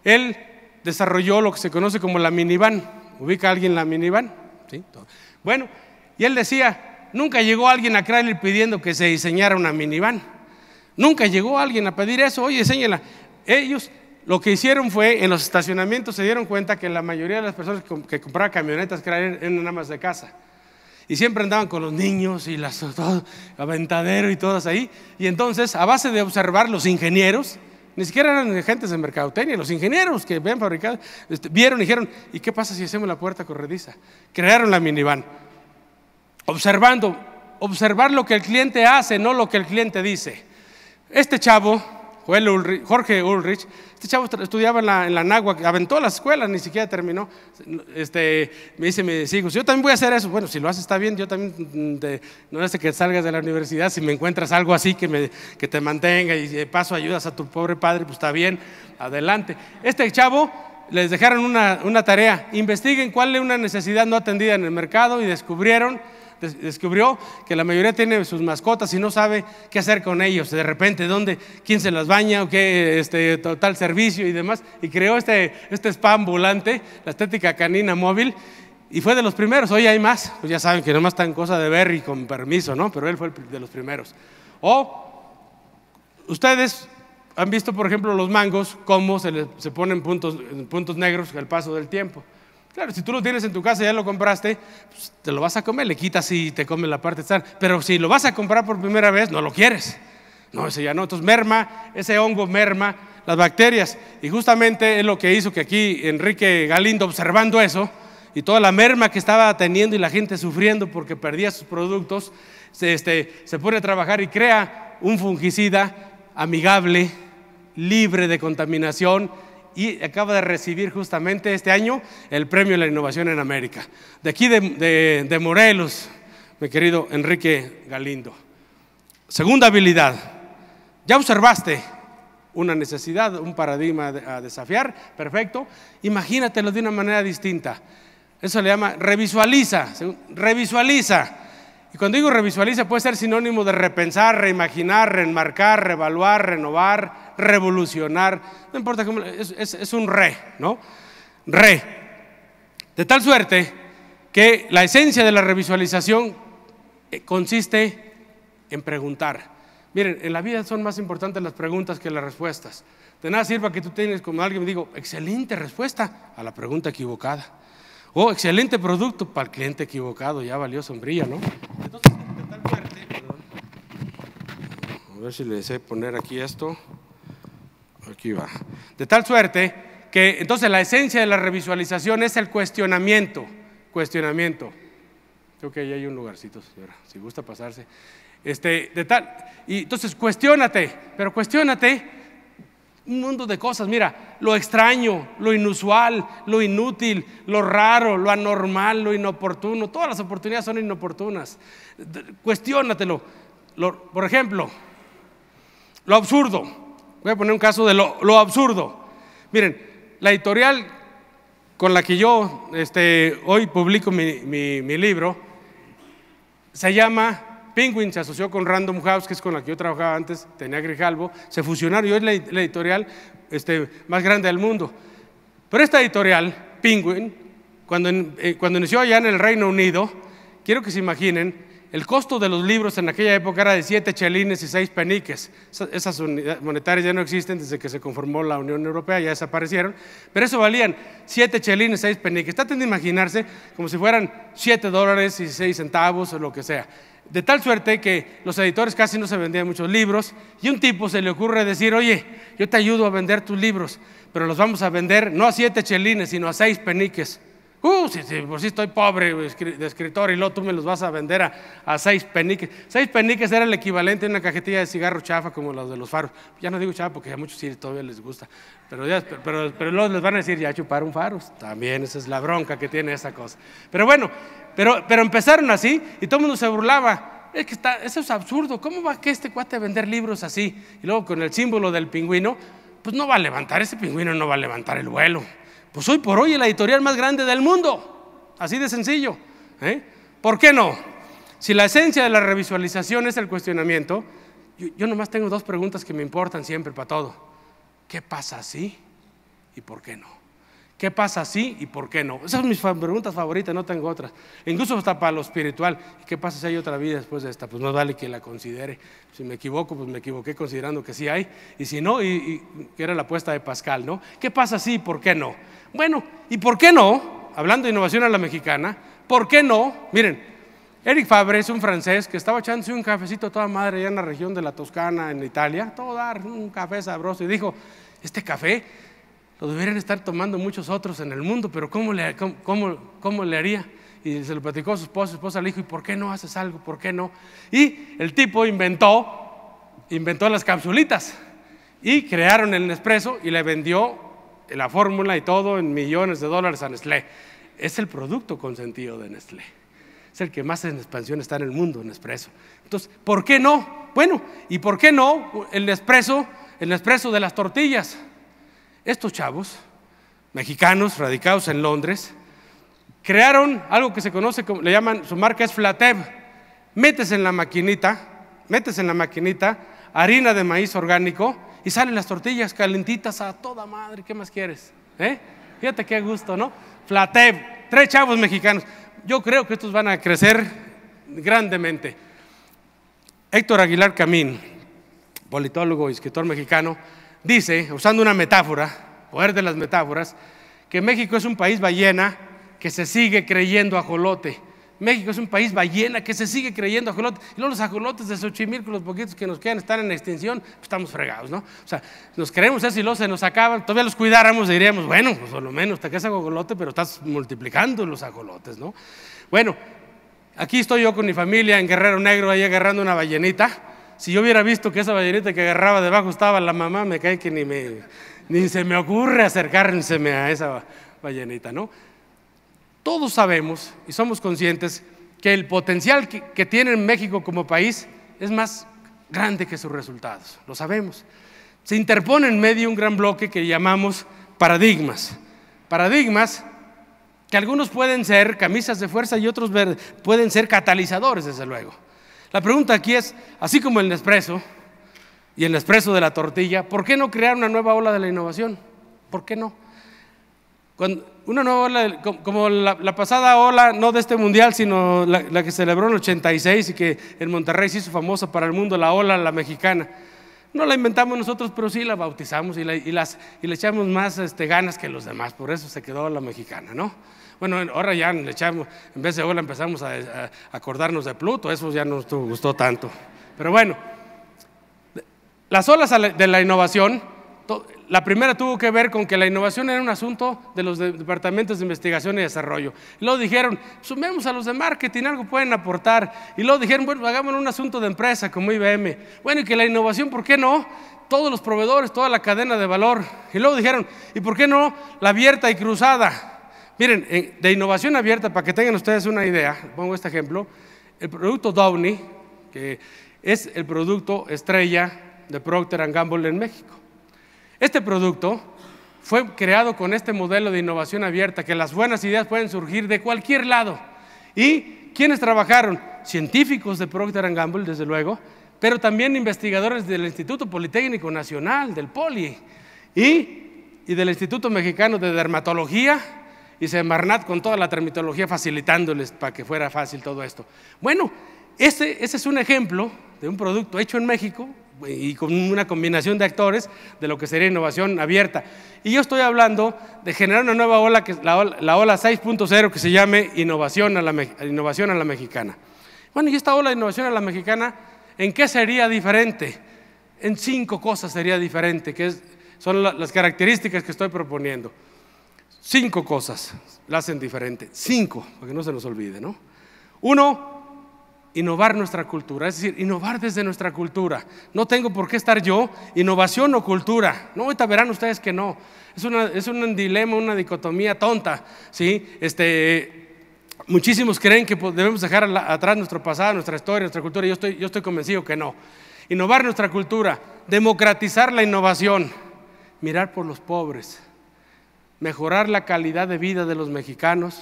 él desarrolló lo que se conoce como la minivan. ¿Ubica alguien la minivan? ¿Sí? Bueno, y él decía, Nunca llegó alguien a Chrysler pidiendo que se diseñara una minivan. Nunca llegó alguien a pedir eso. Oye, enséñela. Ellos lo que hicieron fue, en los estacionamientos se dieron cuenta que la mayoría de las personas que compraban camionetas Chrysler eran más de casa. Y siempre andaban con los niños y las todo, y todas ahí. Y entonces, a base de observar los ingenieros, ni siquiera eran agentes de mercadotecnia, los ingenieros que ven fabricados este, vieron y dijeron, ¿y qué pasa si hacemos la puerta corrediza? Crearon la minivan. Observando, observar lo que el cliente hace, no lo que el cliente dice. Este chavo, Jorge Ulrich, este chavo estudiaba en la, en la Nagua, aventó la escuela, ni siquiera terminó. Este, me dice mis hijos, yo también voy a hacer eso. Bueno, si lo haces está bien, yo también mm, no hace que salgas de la universidad, si me encuentras algo así que, me, que te mantenga y de eh, paso ayudas a tu pobre padre, pues está bien, adelante. Este chavo les dejaron una, una tarea, investiguen cuál es una necesidad no atendida en el mercado y descubrieron descubrió que la mayoría tiene sus mascotas y no sabe qué hacer con ellos. De repente, ¿dónde? ¿Quién se las baña? ¿O qué? Este, tal servicio y demás. Y creó este, este spa ambulante, la estética canina móvil. Y fue de los primeros. Hoy hay más. Pues ya saben que nomás están cosa de ver y con permiso, ¿no? Pero él fue de los primeros. O ustedes han visto, por ejemplo, los mangos, cómo se, se ponen puntos, puntos negros al paso del tiempo. Claro, si tú lo tienes en tu casa y ya lo compraste, pues te lo vas a comer, le quitas y te comes la parte de sal Pero si lo vas a comprar por primera vez, no lo quieres. No, ese ya no. Entonces merma, ese hongo merma las bacterias. Y justamente es lo que hizo que aquí Enrique Galindo, observando eso, y toda la merma que estaba teniendo y la gente sufriendo porque perdía sus productos, se, este, se pone a trabajar y crea un fungicida amigable, libre de contaminación, y acaba de recibir justamente este año el Premio de la Innovación en América. De aquí de, de Morelos, mi querido Enrique Galindo. Segunda habilidad, ya observaste una necesidad, un paradigma a desafiar, perfecto, imagínatelo de una manera distinta. Eso le llama revisualiza, revisualiza. Y cuando digo revisualiza puede ser sinónimo de repensar, reimaginar, reenmarcar, reevaluar, renovar, revolucionar. No importa cómo, es, un re, ¿no? Re. De tal suerte que la esencia de la revisualización eh, consiste en preguntar. Miren, en la vida son más importantes las preguntas que las respuestas. De nada sirva que tú tengas como alguien me digo, excelente respuesta a la pregunta equivocada. Oh, excelente producto para el cliente equivocado, ya valió sombrilla, ¿no? Entonces, de tal parte, a ver si le sé poner aquí esto. Aquí va. De tal suerte que entonces la esencia de la revisualización es el cuestionamiento. Cuestionamiento. Creo que ahí hay un lugarcito, señora, si gusta pasarse. Este, de tal, y entonces cuestionate, pero cuestionate un mundo de cosas, mira, lo extraño, lo inusual, lo inútil, lo raro, lo anormal, lo inoportuno. Todas las oportunidades son inoportunas. Cuestiónatelo. por ejemplo, lo absurdo. Voy a poner un caso de lo, absurdo. Miren, la editorial con la que yo este, hoy publico mi libro se llama Penguin se asoció con Random House, que es con la que yo trabajaba antes, tenía Grijalvo, se fusionaron y hoy es la, editorial este, más grande del mundo. Pero esta editorial, Penguin, cuando, inició eh, allá en el Reino Unido, quiero que se imaginen, el costo de los libros en aquella época era de siete chelines y seis peniques. Esas unidades monetarias ya no existen desde que se conformó la Unión Europea, ya desaparecieron. Pero eso valían siete chelines, y seis peniques. Traten de imaginarse como si fueran siete dólares y seis centavos o lo que sea. De tal suerte que los editores casi no se vendían muchos libros y un tipo se le ocurre decir, oye, yo te ayudo a vender tus libros, pero los vamos a vender no a siete chelines, sino a seis peniques. Uh, si, por si estoy pobre de escritor y luego tú me los vas a vender a, seis peniques. Seis peniques era el equivalente a una cajetilla de cigarro chafa como los de los faros. Ya no digo chafa porque a muchos sí todavía les gusta. Pero, pero, luego les van a decir, ya chuparon faros. También esa es la bronca que tiene esa cosa. Pero bueno, pero, empezaron así y todo el mundo se burlaba. Es que está, eso es absurdo. ¿Cómo va que este cuate a vender libros así? Y luego con el símbolo del pingüino, pues no va a levantar, ese pingüino no va a levantar el vuelo. Pues hoy por hoy la editorial más grande del mundo. Así de sencillo. ¿eh? ¿Por qué no? Si la esencia de la revisualización es el cuestionamiento, yo, nomás tengo dos preguntas que me importan siempre para todo. ¿Qué pasa así y por qué no? ¿Qué pasa así y por qué no? Esas son mis preguntas favoritas, no tengo otras. Incluso hasta para lo espiritual. ¿Qué pasa si hay otra vida después de esta? Pues no vale que la considere. Si me equivoco, pues me equivoqué considerando que sí hay. Y si no, y, y que era la apuesta de Pascal, ¿no? ¿Qué pasa así y por qué no? Bueno, ¿y por qué no? Hablando de innovación a la mexicana, ¿por qué no? Miren, Eric Fabre es un francés que estaba echándose un cafecito toda madre allá en la región de la Toscana, en Italia, todo dar un café sabroso, y dijo, este café lo deberían estar tomando muchos otros en el mundo, pero ¿cómo le, cómo, le haría? Y se lo platicó a su esposa, su esposa le dijo, ¿y por qué no haces algo? ¿Por qué no? Y el tipo inventó, inventó las capsulitas y crearon el Nespresso y le vendió la fórmula y todo en millones de dólares a Nestlé. Es el producto consentido de Nestlé. Es el que más en expansión está en el mundo, Nespresso. Entonces, ¿por qué no? Bueno, ¿y por qué no el Nespresso, el de las tortillas? Estos chavos, mexicanos radicados en Londres, crearon algo que se conoce como, le llaman, su marca es Flatev. Metes en la maquinita, metes en la maquinita harina de maíz orgánico y salen las tortillas calentitas a toda madre, ¿qué más quieres? ¿Eh? Fíjate qué gusto, ¿no? Flateb, tres chavos mexicanos. Yo creo que estos van a crecer grandemente. Héctor Aguilar Camín, politólogo y escritor mexicano, dice, usando una metáfora, poder de las metáforas, que México es un país ballena que se sigue creyendo ajolote México es un país ballena que se sigue creyendo ajolote. Y los ajolotes de Xochimilco, los poquitos que nos quedan, están en extinción, pues estamos fregados, ¿no? O sea, nos creemos eso y luego se nos acaban. Todavía los cuidáramos, y diríamos, bueno, pues por lo menos te quedas ajolote, pero estás multiplicando los ajolotes, ¿no? Bueno, aquí estoy yo con mi familia en Guerrero Negro, ahí agarrando una ballenita. Si yo hubiera visto que esa ballenita que agarraba debajo estaba la mamá, me cae que ni, ni se me ocurre acercárseme a esa ballenita, ¿no? Todos sabemos y somos conscientes que el potencial que, tiene México como país es más grande que sus resultados, lo sabemos. Se interpone en medio un gran bloque que llamamos paradigmas. Paradigmas que algunos pueden ser camisas de fuerza y otros pueden ser catalizadores, desde luego. La pregunta aquí es, así como el Nespresso y el Nespresso de la tortilla, ¿por qué no crear una nueva ola de la innovación? ¿Por qué no? Cuando, una nueva ola, como la, pasada ola, no de este mundial, sino la, que celebró en 86 y que en Monterrey se hizo famosa para el mundo, la ola, la mexicana. No la inventamos nosotros, pero sí la bautizamos y, las, y le echamos más este, ganas que los demás, por eso se quedó la mexicana, ¿no? Bueno, ahora ya le echamos, en vez de ola empezamos a, acordarnos de Pluto, eso ya no nos gustó tanto. Pero bueno, las olas de la innovación la primera tuvo que ver con que la innovación era un asunto de los departamentos de investigación y desarrollo. luego dijeron, sumemos a los de marketing, algo pueden aportar. Y luego dijeron, bueno, hagámoslo un asunto de empresa como IBM. Bueno, y que la innovación, ¿por qué no? Todos los proveedores, toda la cadena de valor. Y luego dijeron, ¿y por qué no la abierta y cruzada? Miren, eh, de innovación abierta, para que tengan ustedes una idea, pongo este ejemplo, el producto Downey, que es el producto estrella de Procter Gamble en México. Este producto fue creado con este modelo de innovación abierta, que las buenas ideas pueden surgir de cualquier lado. ¿Y quiénes trabajaron? Científicos de Procter Gamble, desde luego, pero también investigadores del Instituto Politécnico Nacional, del POLI, y, del Instituto Mexicano de Dermatología, y Semarnat con toda la termitología facilitándoles para que fuera fácil todo esto. Bueno, ese es un ejemplo de un producto hecho en México, y con una combinación de actores de lo que sería innovación abierta. Y yo estoy hablando de generar una nueva ola, que, la, la ola 6.0 que se llame innovación a, la, innovación a la mexicana. Bueno, y esta ola de innovación a la mexicana, ¿en qué sería diferente? En cinco cosas sería diferente, que es, son las características que estoy proponiendo. Cinco cosas la hacen diferente, cinco, para que no se nos olvide, ¿no? Uno, innovar nuestra cultura, es decir, innovar desde nuestra cultura. No tengo por qué estar yo, innovación o cultura. No, ahorita verán ustedes que no. Es, una, es un dilema, una dicotomía tonta, ¿sí? Este, Muchísimos creen que debemos dejar atrás nuestro pasado, nuestra historia, nuestra cultura. Yo estoy, yo estoy convencido que no. Innovar nuestra cultura, democratizar la innovación, mirar por los pobres, mejorar la calidad de vida de los mexicanos,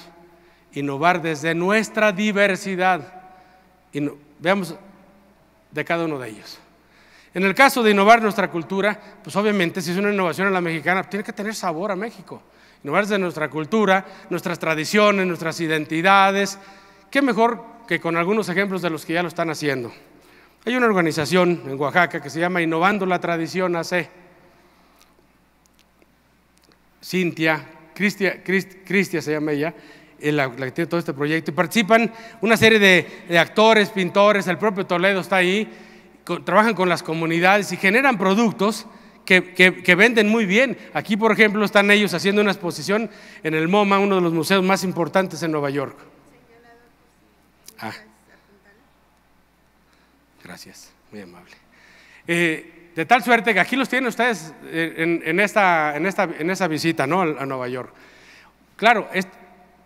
innovar desde nuestra diversidad. Y veamos de cada uno de ellos. En el caso de innovar nuestra cultura, pues obviamente si es una innovación a la mexicana, pues tiene que tener sabor a México. Innovar de nuestra cultura, nuestras tradiciones, nuestras identidades. ¿Qué mejor que con algunos ejemplos de los que ya lo están haciendo? Hay una organización en Oaxaca que se llama Innovando la Tradición AC. Cintia, Cristia se llama ella, la, la, que tiene todo este proyecto, y participan una serie de, actores, pintores, el propio Toledo está ahí, trabajan con las comunidades y generan productos que, venden muy bien. Aquí, por ejemplo, están ellos haciendo una exposición en el MoMA, uno de los museos más importantes en Nueva York. Ah. Gracias, muy amable. Eh, de tal suerte que aquí los tienen ustedes eh, en, esta, en, esta, en esta visita ¿no? a, Nueva York. Claro, este,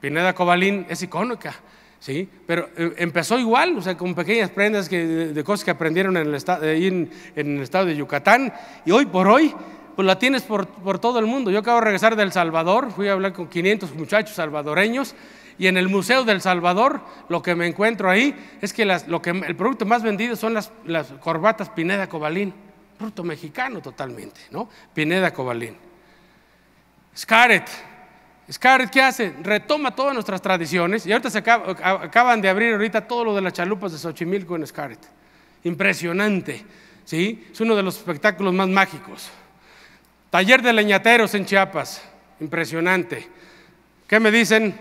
Pineda Cobalín es icónica, ¿sí? Pero eh, empezó igual, o sea, con pequeñas prendas de, cosas que aprendieron en el, el, estado de Yucatán. Y hoy por hoy, pues la tienes por, todo el mundo. Yo acabo de regresar del El Salvador, fui a hablar con 500 muchachos salvadoreños. Y en el Museo del Salvador, lo que me encuentro ahí es que, lo que el producto más vendido son las, corbatas Pineda Cobalín. Producto mexicano totalmente, ¿no? Pineda Cobalín. Scaret, Scarlett, ¿qué hace? Retoma todas nuestras tradiciones. Y ahorita se acaban de abrir ahorita todo lo de las chalupas de Xochimilco en Scarlett. Impresionante. ¿sí? Es uno de los espectáculos más mágicos. Taller de leñateros en Chiapas. Impresionante. ¿Qué me dicen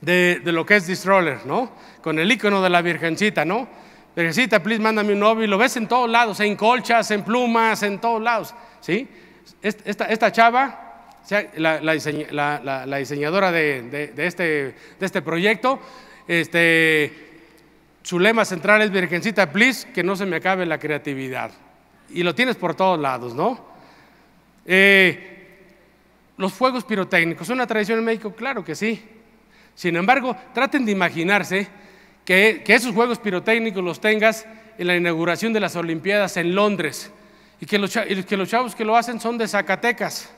de, lo que es Distroller, no? Con el icono de la Virgencita, ¿no? Virgencita, please, mándame un novio. Lo ves en todos lados, en colchas, en plumas, en todos lados, ¿sí? esta chava la, diseñadora de, este, este, proyecto, este, su lema central es Virgencita, please, que no se me acabe la creatividad. Y lo tienes por todos lados, ¿no? Eh, los fuegos pirotécnicos, una tradición en México? Claro que sí. Sin embargo, traten de imaginarse que, esos juegos pirotécnicos los tengas en la inauguración de las Olimpiadas en Londres y que los chavos que lo hacen son de Zacatecas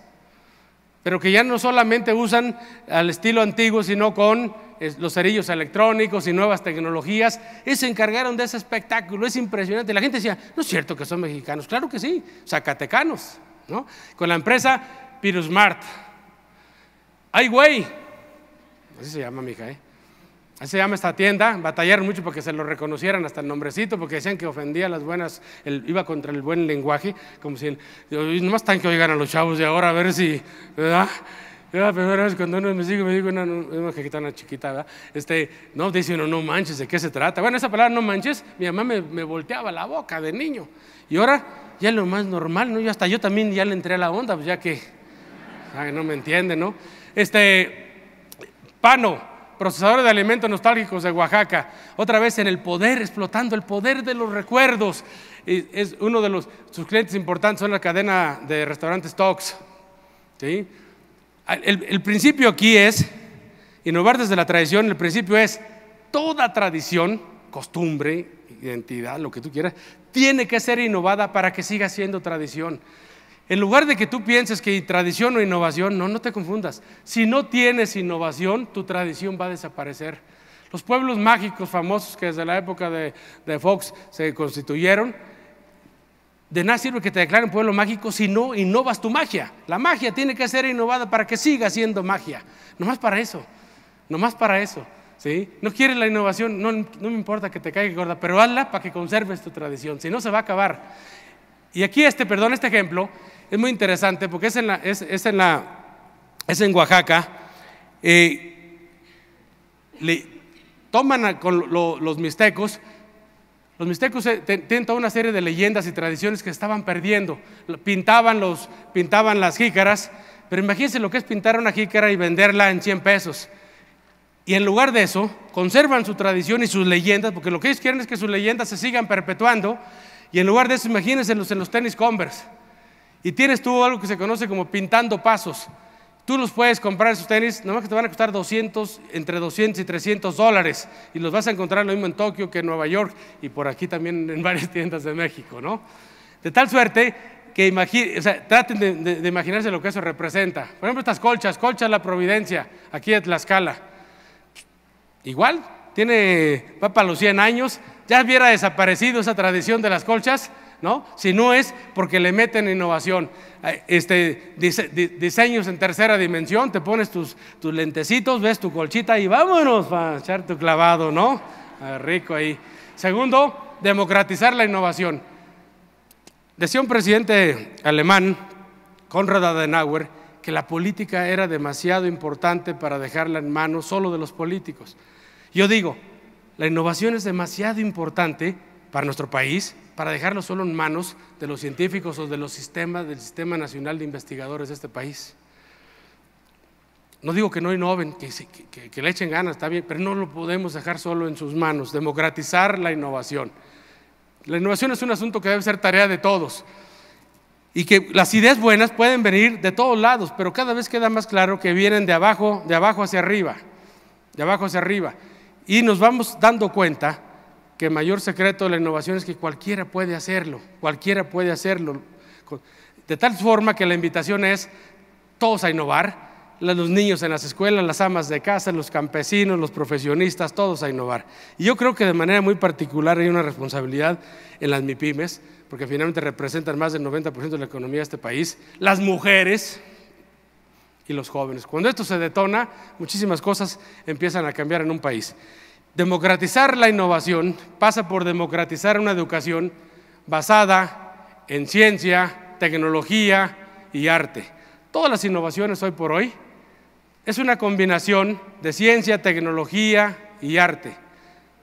pero que ya no solamente usan al estilo antiguo, sino con los cerillos electrónicos y nuevas tecnologías, y se encargaron de ese espectáculo, es impresionante. La gente decía, no es cierto que son mexicanos, claro que sí, zacatecanos, ¿no? Con la empresa Pirusmart. ¡Ay, güey! Así se llama, mija, ¿eh? se llama esta tienda. Batallaron mucho porque se lo reconocieran hasta el nombrecito, porque decían que ofendía las buenas, iba contra el buen lenguaje, como si, nomás tan que oigan a los chavos de ahora, a ver si, ¿verdad? la primera vez cuando uno me sigue, me dijo una, una una chiquita, ¿verdad? Este, no, dice no, no manches, ¿de qué se trata? Bueno, esa palabra no manches, mi mamá me, volteaba la boca de niño. Y ahora ya es lo más normal, ¿no? Yo hasta yo también ya le entré a la onda, pues ya que, ya que no me entiende, ¿no? Este, pano procesadores de alimentos nostálgicos de Oaxaca, otra vez en el poder, explotando el poder de los recuerdos. es uno de sus clientes importantes son la cadena de restaurantes Tox. el principio aquí es, innovar desde la tradición, el principio es toda tradición, costumbre, identidad, lo que tú quieras, tiene que ser innovada para que siga siendo tradición. En lugar de que tú pienses que tradición o innovación, no, no te confundas. Si no tienes innovación, tu tradición va a desaparecer. Los pueblos mágicos famosos que desde la época de, Fox se constituyeron, de nada sirve que te declaren pueblo mágico si no innovas tu magia. La magia tiene que ser innovada para que siga siendo magia. Nomás para eso. Nomás para eso. ¿sí? No quieres la innovación, no, no me importa que te caiga gorda, pero hazla para que conserves tu tradición. Si no, se va a acabar. Y aquí este, perdón, este ejemplo es muy interesante porque es en, la, es, en, Oaxaca. Eh, le toman con los mixtecos. Los mixtecos eh, tienen toda una serie de leyendas y tradiciones que estaban perdiendo. Pintaban, los, pintaban las jícaras, pero imagínense lo que es pintar una jícara y venderla en 100 pesos. Y en lugar de eso, conservan su tradición y sus leyendas, porque lo que ellos quieren es que sus leyendas se sigan perpetuando. Y en lugar de eso, imagínense en los, en los tenis Converse y tienes tú algo que se conoce como pintando pasos. Tú los puedes comprar esos tenis, nomás que te van a costar 200, entre 200 y 300 dólares. Y los vas a encontrar lo mismo en Tokio que en Nueva York y por aquí también en varias tiendas de México, ¿no? De tal suerte que traten de, imaginarse lo que eso representa. Por ejemplo, estas colchas, colchas La Providencia, aquí en Tlaxcala. Igual, tiene, va para los 100 años, ya hubiera desaparecido esa tradición de las colchas, si no es porque le meten innovación. Este, diseños en tercera dimensión, te pones tus, lentecitos, ves tu colchita y vámonos para echar tu clavado, ¿no? Ah, rico ahí. Segundo, democratizar la innovación. Decía un presidente alemán, Konrad Adenauer, que la política era demasiado importante para dejarla en manos solo de los políticos. Yo digo, la innovación es demasiado importante para nuestro país, para dejarlo solo en manos de los científicos o de los sistemas del Sistema Nacional de Investigadores de este país. No digo que no innoven, que, que le echen ganas, está bien, pero no lo podemos dejar solo en sus manos, democratizar la innovación. La innovación es un asunto que debe ser tarea de todos y que las ideas buenas pueden venir de todos lados, pero cada vez queda más claro que vienen de abajo, de abajo hacia arriba, de abajo hacia arriba. Y nos vamos dando cuenta que el mayor secreto de la innovación es que cualquiera puede hacerlo, cualquiera puede hacerlo. De tal forma que la invitación es todos a innovar, los niños en las escuelas, las amas de casa, los campesinos, los profesionistas, todos a innovar. Y yo creo que de manera muy particular hay una responsabilidad en las MIPIMES, porque finalmente representan más del 90% de la economía de este país, las mujeres y los jóvenes. Cuando esto se detona, muchísimas cosas empiezan a cambiar en un país. Democratizar la innovación pasa por democratizar una educación basada en ciencia, tecnología y arte. Todas las innovaciones hoy por hoy es una combinación de ciencia, tecnología y arte.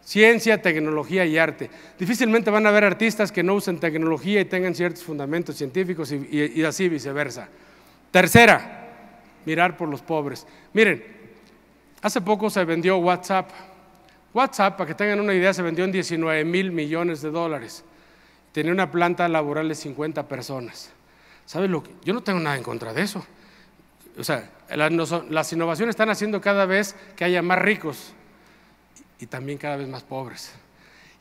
Ciencia, tecnología y arte. Difícilmente van a haber artistas que no usen tecnología y tengan ciertos fundamentos científicos y, así viceversa. Tercera, mirar por los pobres. Miren, hace poco se vendió WhatsApp WhatsApp, para que tengan una idea, se vendió en 19 mil millones de dólares. Tenía una planta laboral de 50 personas. ¿Sabes lo que? Yo no tengo nada en contra de eso. O sea, las, las innovaciones están haciendo cada vez que haya más ricos y también cada vez más pobres.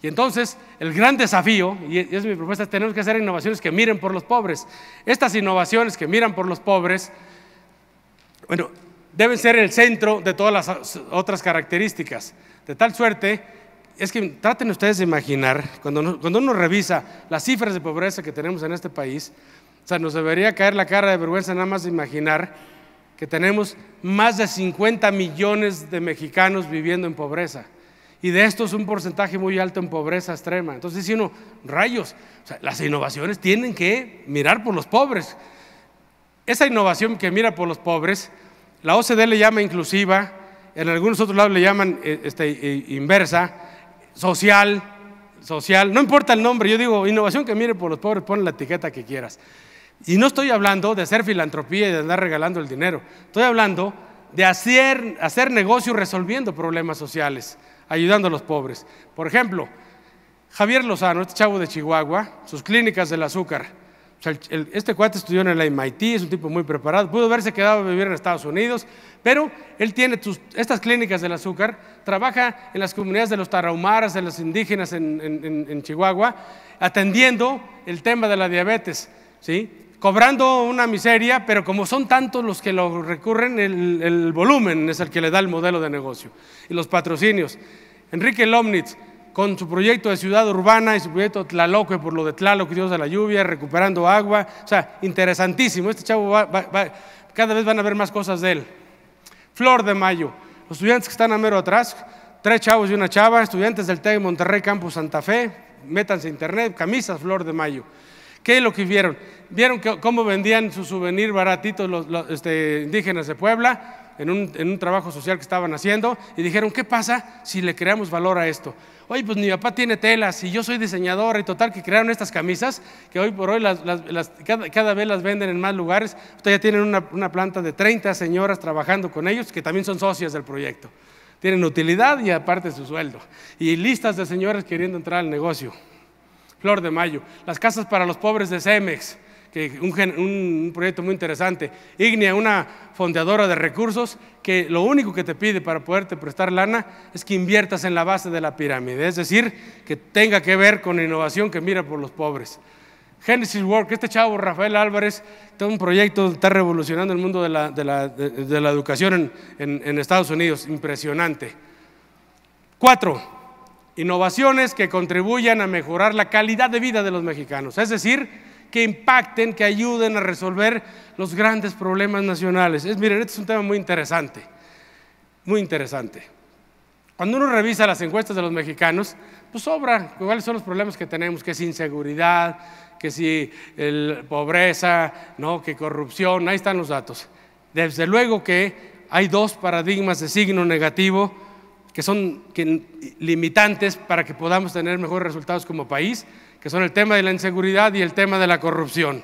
Y entonces, el gran desafío, y es mi propuesta, tenemos que hacer innovaciones que miren por los pobres. Estas innovaciones que miran por los pobres, bueno, deben ser el centro de todas las otras características. De tal suerte, es que traten ustedes de imaginar, cuando, uno, revisa las cifras de pobreza que tenemos en este país, o sea, nos debería caer la cara de vergüenza nada más de imaginar que tenemos más de 50 millones de mexicanos viviendo en pobreza. Y de estos un porcentaje muy alto en pobreza extrema. Entonces, si uno, rayos, las innovaciones tienen que mirar por los pobres. Esa innovación que mira por los pobres, la OCDE le llama inclusiva, en algunos otros lados le llaman eh, este, eh, inversa, social, social, no importa el nombre, yo digo innovación que mire por los pobres, pon la etiqueta que quieras. Y no estoy hablando de hacer filantropía y de andar regalando el dinero, estoy hablando de hacer, hacer negocio resolviendo problemas sociales, ayudando a los pobres. Por ejemplo, Javier Lozano, este chavo de Chihuahua, sus clínicas del azúcar este cuate estudió en el MIT, es un tipo muy preparado, pudo haberse quedado a vivir en Estados Unidos, pero él tiene estas clínicas del azúcar, trabaja en las comunidades de los tarahumaras, de los indígenas en, Chihuahua, atendiendo el tema de la diabetes, ¿sí? cobrando una miseria, pero como son tantos los que lo recurren, el, volumen es el que le da el modelo de negocio. Y los patrocinios. Enrique Lomnitz, con su proyecto de ciudad urbana y su proyecto Tlaloque por lo de Tlaloc, Dios de la lluvia, recuperando agua. O sea, interesantísimo. Este chavo cada vez van a ver más cosas de él. Flor de Mayo. Los estudiantes que están a mero atrás, tres chavos y una chava, estudiantes del TEC Monterrey Campus Santa Fe, métanse a internet, camisas Flor de Mayo. ¿Qué es lo que vieron? Vieron cómo vendían su souvenir baratito los, este, indígenas de Puebla en un, en un, trabajo social que estaban haciendo y dijeron, ¿qué pasa si le creamos valor a esto? Oye, pues mi papá tiene telas y yo soy diseñador y total que crearon estas camisas que hoy por hoy las, las, cada, vez las venden en más lugares. Ustedes ya tienen una, una planta de 30 señoras trabajando con ellos que también son socias del proyecto. Tienen utilidad y aparte su sueldo. Y listas de señoras queriendo entrar al negocio. Flor de Mayo, las casas para los pobres de Cemex, un, proyecto muy interesante. Ignea, una fondeadora de recursos, que lo único que te pide para poderte prestar lana es que inviertas en la base de la pirámide, es decir, que tenga que ver con innovación que mira por los pobres. Genesis Work, este chavo Rafael Álvarez, tiene un proyecto que está revolucionando el mundo de la, educación en, en Estados Unidos, impresionante. Cuatro, innovaciones que contribuyan a mejorar la calidad de vida de los mexicanos, es decir, que impacten, que ayuden a resolver los grandes problemas nacionales. Es, miren, este es un tema muy interesante, muy interesante. Cuando uno revisa las encuestas de los mexicanos, pues sobra cuáles son los problemas que tenemos, que es inseguridad, que si pobreza, ¿no? que corrupción, ahí están los datos. Desde luego que hay dos paradigmas de signo negativo que son limitantes para que podamos tener mejores resultados como país que son el tema de la inseguridad y el tema de la corrupción.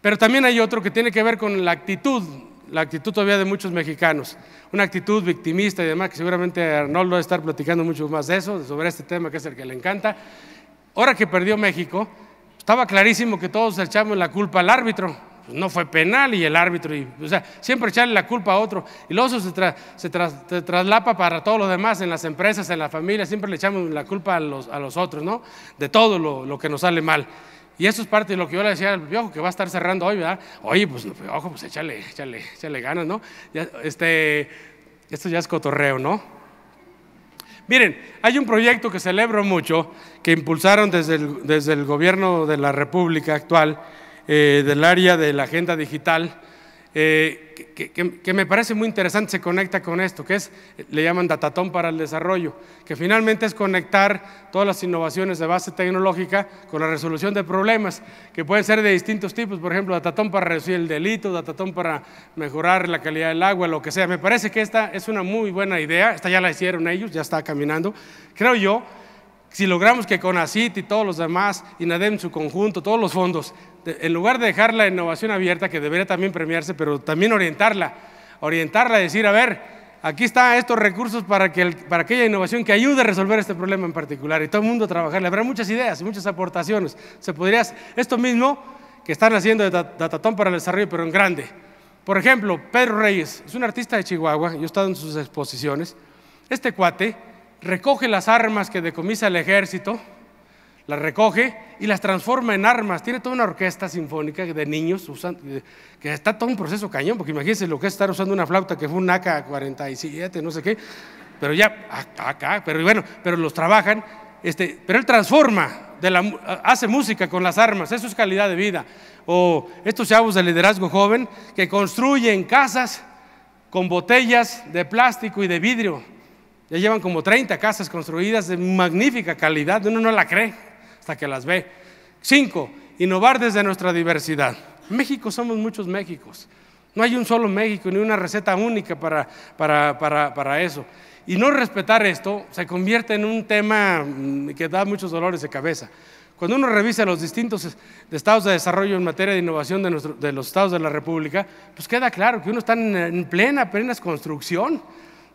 Pero también hay otro que tiene que ver con la actitud, la actitud todavía de muchos mexicanos, una actitud victimista y demás, que seguramente Arnoldo va a estar platicando mucho más de eso, sobre este tema que es el que le encanta. Ahora que perdió México, estaba clarísimo que todos echamos la culpa al árbitro, no fue penal y el árbitro, y, o sea, siempre echarle la culpa a otro. Y lo otro se, traslapa para todos los demás, en las empresas, en la familia, siempre le echamos la culpa a los, a los otros, ¿no? De todo lo, que nos sale mal. Y eso es parte de lo que yo le decía al viejo que va a estar cerrando hoy, ¿verdad? Oye, pues, pues ojo, pues échale, échale, le ganas, ¿no? este, esto ya es cotorreo, ¿no? Miren, hay un proyecto que celebro mucho, que impulsaron desde desde el gobierno de la República actual, eh, del área de la agenda digital, eh, que, que, me parece muy interesante, se conecta con esto, que es, le llaman datatón para el desarrollo, que finalmente es conectar todas las innovaciones de base tecnológica con la resolución de problemas, que pueden ser de distintos tipos, por ejemplo, datatón para reducir el delito, datatón para mejorar la calidad del agua, lo que sea. Me parece que esta es una muy buena idea, esta ya la hicieron ellos, ya está caminando, creo yo si logramos que CONACIT y todos los demás, INADEM en su conjunto, todos los fondos, en lugar de dejar la innovación abierta, que debería también premiarse, pero también orientarla, orientarla, decir, a ver, aquí están estos recursos para, que para aquella innovación que ayude a resolver este problema en particular, y todo el mundo a trabajarle. Habrá muchas ideas y muchas aportaciones. Se podría, esto mismo que están haciendo de Datatón para el Desarrollo, pero en grande. Por ejemplo, Pedro Reyes, es un artista de Chihuahua, yo he estado en sus exposiciones. Este cuate recoge las armas que decomisa el ejército, las recoge y las transforma en armas. Tiene toda una orquesta sinfónica de niños que está todo un proceso cañón, porque imagínense lo que es estar usando una flauta que fue un AK-47, no sé qué, pero ya, acá, pero bueno, pero los trabajan, este, pero él transforma, hace música con las armas, eso es calidad de vida. O estos chavos de liderazgo joven que construyen casas con botellas de plástico y de vidrio ya llevan como 30 casas construidas de magnífica calidad, uno no la cree hasta que las ve. Cinco, innovar desde nuestra diversidad. México somos muchos Méxicos. No hay un solo México ni una receta única para, para, para, para eso. Y no respetar esto se convierte en un tema mm, que da muchos dolores de cabeza. Cuando uno revisa los distintos estados de desarrollo en materia de innovación de, los estados de la República, pues queda claro que uno está en, en plena, plena construcción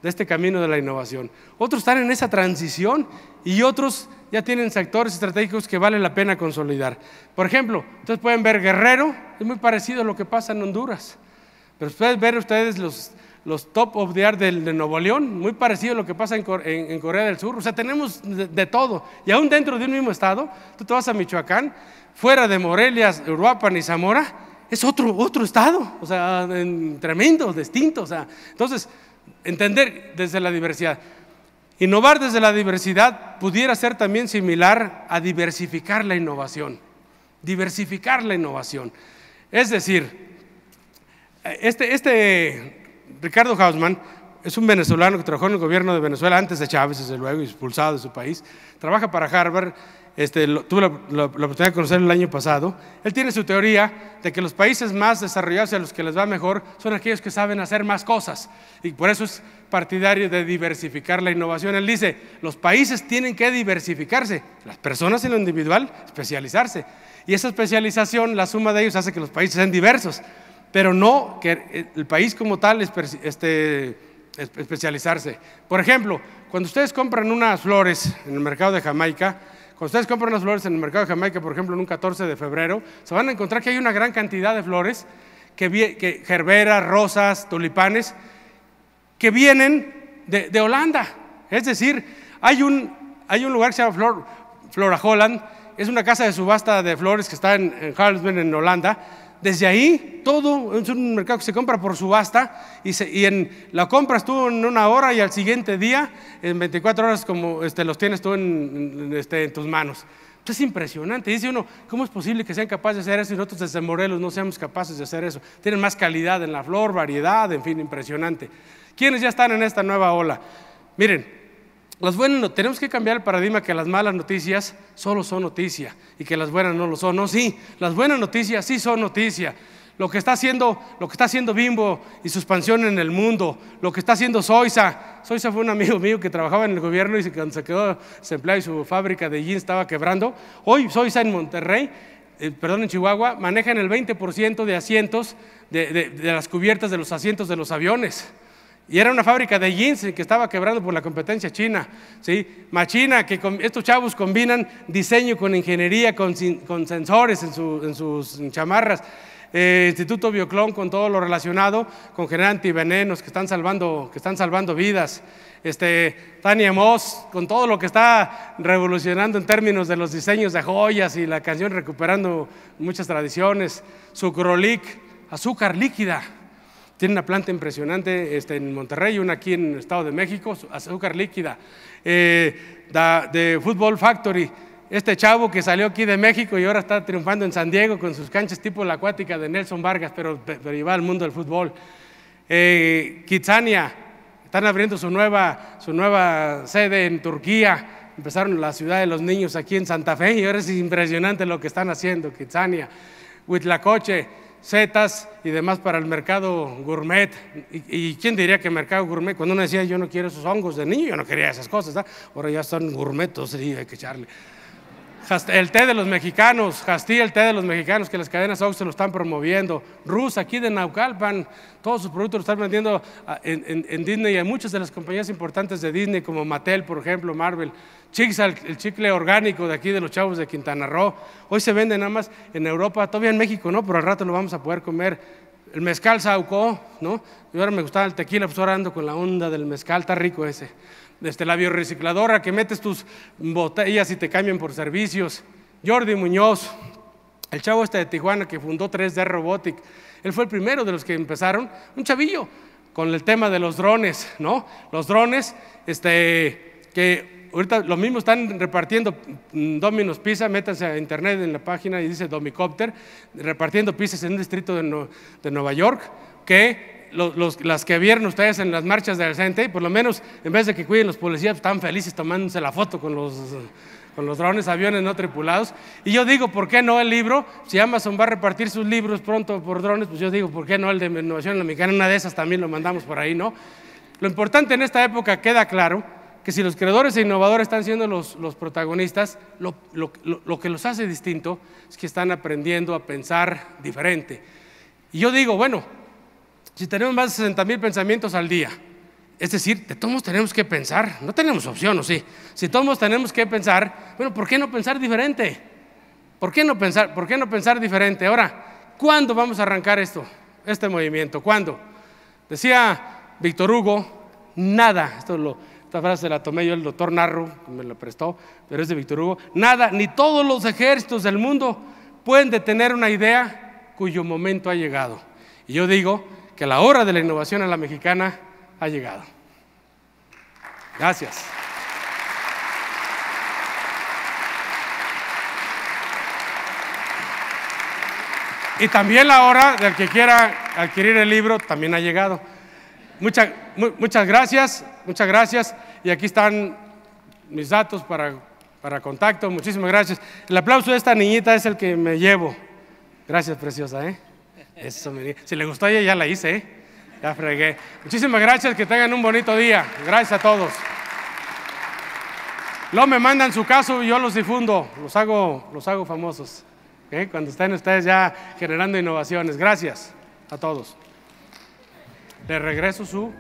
de este camino de la innovación. Otros están en esa transición y otros ya tienen sectores estratégicos que vale la pena consolidar. Por ejemplo, ustedes pueden ver Guerrero, es muy parecido a lo que pasa en Honduras. Pero ustedes ver ustedes los, los top of the art de, Nuevo León, muy parecido a lo que pasa en, en, Corea del Sur. O sea, tenemos de, todo. Y aún dentro de un mismo estado, tú te vas a Michoacán, fuera de Morelia, Uruapan y Zamora, es otro, otro estado. O sea, en, tremendo, distinto. O sea, entonces, entender desde la diversidad. Innovar desde la diversidad pudiera ser también similar a diversificar la innovación. Diversificar la innovación. Es decir, eh, este, este Ricardo hausmann es un venezolano que trabajó en el gobierno de Venezuela antes de Chávez, desde luego, expulsado de su país. Trabaja para Harvard. Este, lo, tuve la, oportunidad de conocerlo el año pasado. Él tiene su teoría de que los países más desarrollados y a los que les va mejor son aquellos que saben hacer más cosas. Y por eso es partidario de diversificar la innovación. Él dice, los países tienen que diversificarse, las personas en lo individual, especializarse. Y esa especialización, la suma de ellos hace que los países sean diversos, pero no que el país como tal este, especializarse. Por ejemplo, cuando ustedes compran unas flores en el mercado de Jamaica, cuando ustedes compran unas flores en el mercado de Jamaica, por ejemplo, en un 14 de febrero, se van a encontrar que hay una gran cantidad de flores, que, gerberas, rosas, tulipanes, que vienen de, Holanda. Es decir, hay un, hay un lugar que se llama Flor, Flora Holland, es una casa de subasta de flores que está en, en en Holanda, desde ahí, todo es un mercado que se compra por subasta y, la compra estuvo en una hora y al siguiente día, en 24 horas, como este, los tienes tú en, este, tus manos. es impresionante. Dice uno, ¿cómo es posible que sean capaces de hacer eso y nosotros desde Morelos no seamos capaces de hacer eso? Tienen más calidad en la flor, variedad, en fin, impresionante. ¿Quiénes ya están en esta nueva ola? Miren, las buenas, tenemos que cambiar el paradigma que las malas noticias solo son noticia y que las buenas no lo son. No, sí, las buenas noticias sí son noticia. Lo que está haciendo, lo que está haciendo Bimbo y su expansión en el mundo, lo que está haciendo Soisa, Soisa fue un amigo mío que trabajaba en el gobierno y cuando se quedó desempleado y su fábrica de jeans estaba quebrando. Hoy Soisa en Monterrey, eh, perdón, en Chihuahua, manejan el 20% de asientos, de las cubiertas de los asientos de los aviones. Y era una fábrica de jeans que estaba quebrando por la competencia china, ¿sí? Machina, que estos chavos combinan diseño con ingeniería, con, sensores en, sus chamarras. Eh, Instituto Bioclon con todo lo relacionado con generar antivenenos que están salvando, que están salvando vidas. Este, Tania Moss, con todo lo que está revolucionando en términos de los diseños de joyas y la canción recuperando muchas tradiciones. Sucrolic, azúcar líquida, tiene una planta impresionante este, en Monterrey, una aquí en el Estado de México, azúcar líquida. Eh, de Football Factory, este chavo que salió aquí de México y ahora está triunfando en San Diego con sus canchas tipo la acuática de Nelson Vargas, pero, pero va al mundo del fútbol. Eh, Kitsania, están abriendo su nueva, su nueva sede en Turquía empezaron la ciudad de los niños aquí en Santa Fe y ahora es impresionante lo que están haciendo, Kitsania, Huitlacoche, setas y demás para el mercado gourmet. ¿Y, quién diría que mercado gourmet? Cuando uno decía yo no quiero esos hongos de niño, yo no quería esas cosas, Ahora ya son gourmetos y hay que echarle el té de los mexicanos, Jastí, el té de los mexicanos, que las cadenas Oxxo lo están promoviendo. Rus, aquí de Naucalpan, todos sus productos lo están vendiendo ah, en, Disney y en muchas de las compañías importantes de Disney, como Mattel, por ejemplo, Marvel. Chixal, el chicle orgánico de aquí de los chavos de Quintana Roo. Hoy se vende nada más en Europa, todavía en México, ¿no? Pero al rato lo vamos a poder comer el mezcal sauco, ¿no? Yo ahora me gustaba el tequila, pues ahora ando con la onda del mezcal, está rico ese desde este la biorecicladora, que metes tus botellas y te cambian por servicios. Jordi Muñoz, el chavo este de Tijuana que fundó 3D Robotic, él fue el primero de los que empezaron, un chavillo, con el tema de los drones, ¿no? Los drones, este, que ahorita los mismos están repartiendo mm, Domino's Pizza, métanse a internet en la página y dice Domicopter, repartiendo pizzas en un distrito de, de Nueva York, que las que vieron ustedes en las marchas del y por lo menos en vez de que cuiden los policías, están felices tomándose la foto con los, con los drones, aviones no tripulados. Y yo digo, ¿por qué no el libro? Si Amazon va a repartir sus libros pronto por drones, pues yo digo, ¿por qué no el de Innovación Americana? Una de esas también lo mandamos por ahí, ¿no? Lo importante en esta época queda claro que si los creadores e innovadores están siendo los, los protagonistas, lo, lo, lo que los hace distinto es que están aprendiendo a pensar diferente. Y yo digo, bueno, si tenemos más de 60 pensamientos al día, es decir, de todos tenemos que pensar, no tenemos opción, ¿o sí? Si todos tenemos que pensar, bueno, ¿por qué no pensar diferente? ¿Por qué no pensar, por qué no pensar diferente? Ahora, ¿cuándo vamos a arrancar esto, este movimiento? ¿Cuándo? Decía Víctor Hugo, nada, esto lo, esta frase la tomé yo el doctor Narro, me la prestó, pero es de Víctor Hugo, nada, ni todos los ejércitos del mundo pueden detener una idea cuyo momento ha llegado. Y yo digo, que la hora de la innovación en la mexicana ha llegado. Gracias. Y también la hora del que quiera adquirir el libro también ha llegado. muchas gracias, muchas gracias. Y aquí están mis datos para, para contacto. Muchísimas gracias. El aplauso de esta niñita es el que me llevo. Gracias, preciosa. ¿eh? Eso, si le gustó a ella, ya la hice, ¿eh? Ya fregué. Muchísimas gracias, que tengan un bonito día. Gracias a todos. Luego me mandan su caso y yo los difundo, los hago, los hago famosos. ¿eh? Cuando estén ustedes ya generando innovaciones. Gracias a todos. Le regreso su.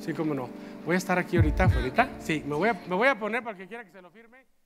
Sí, cómo no. Voy a estar aquí ahorita, ahorita. Sí, me voy me voy a poner para que quiera que se lo firme.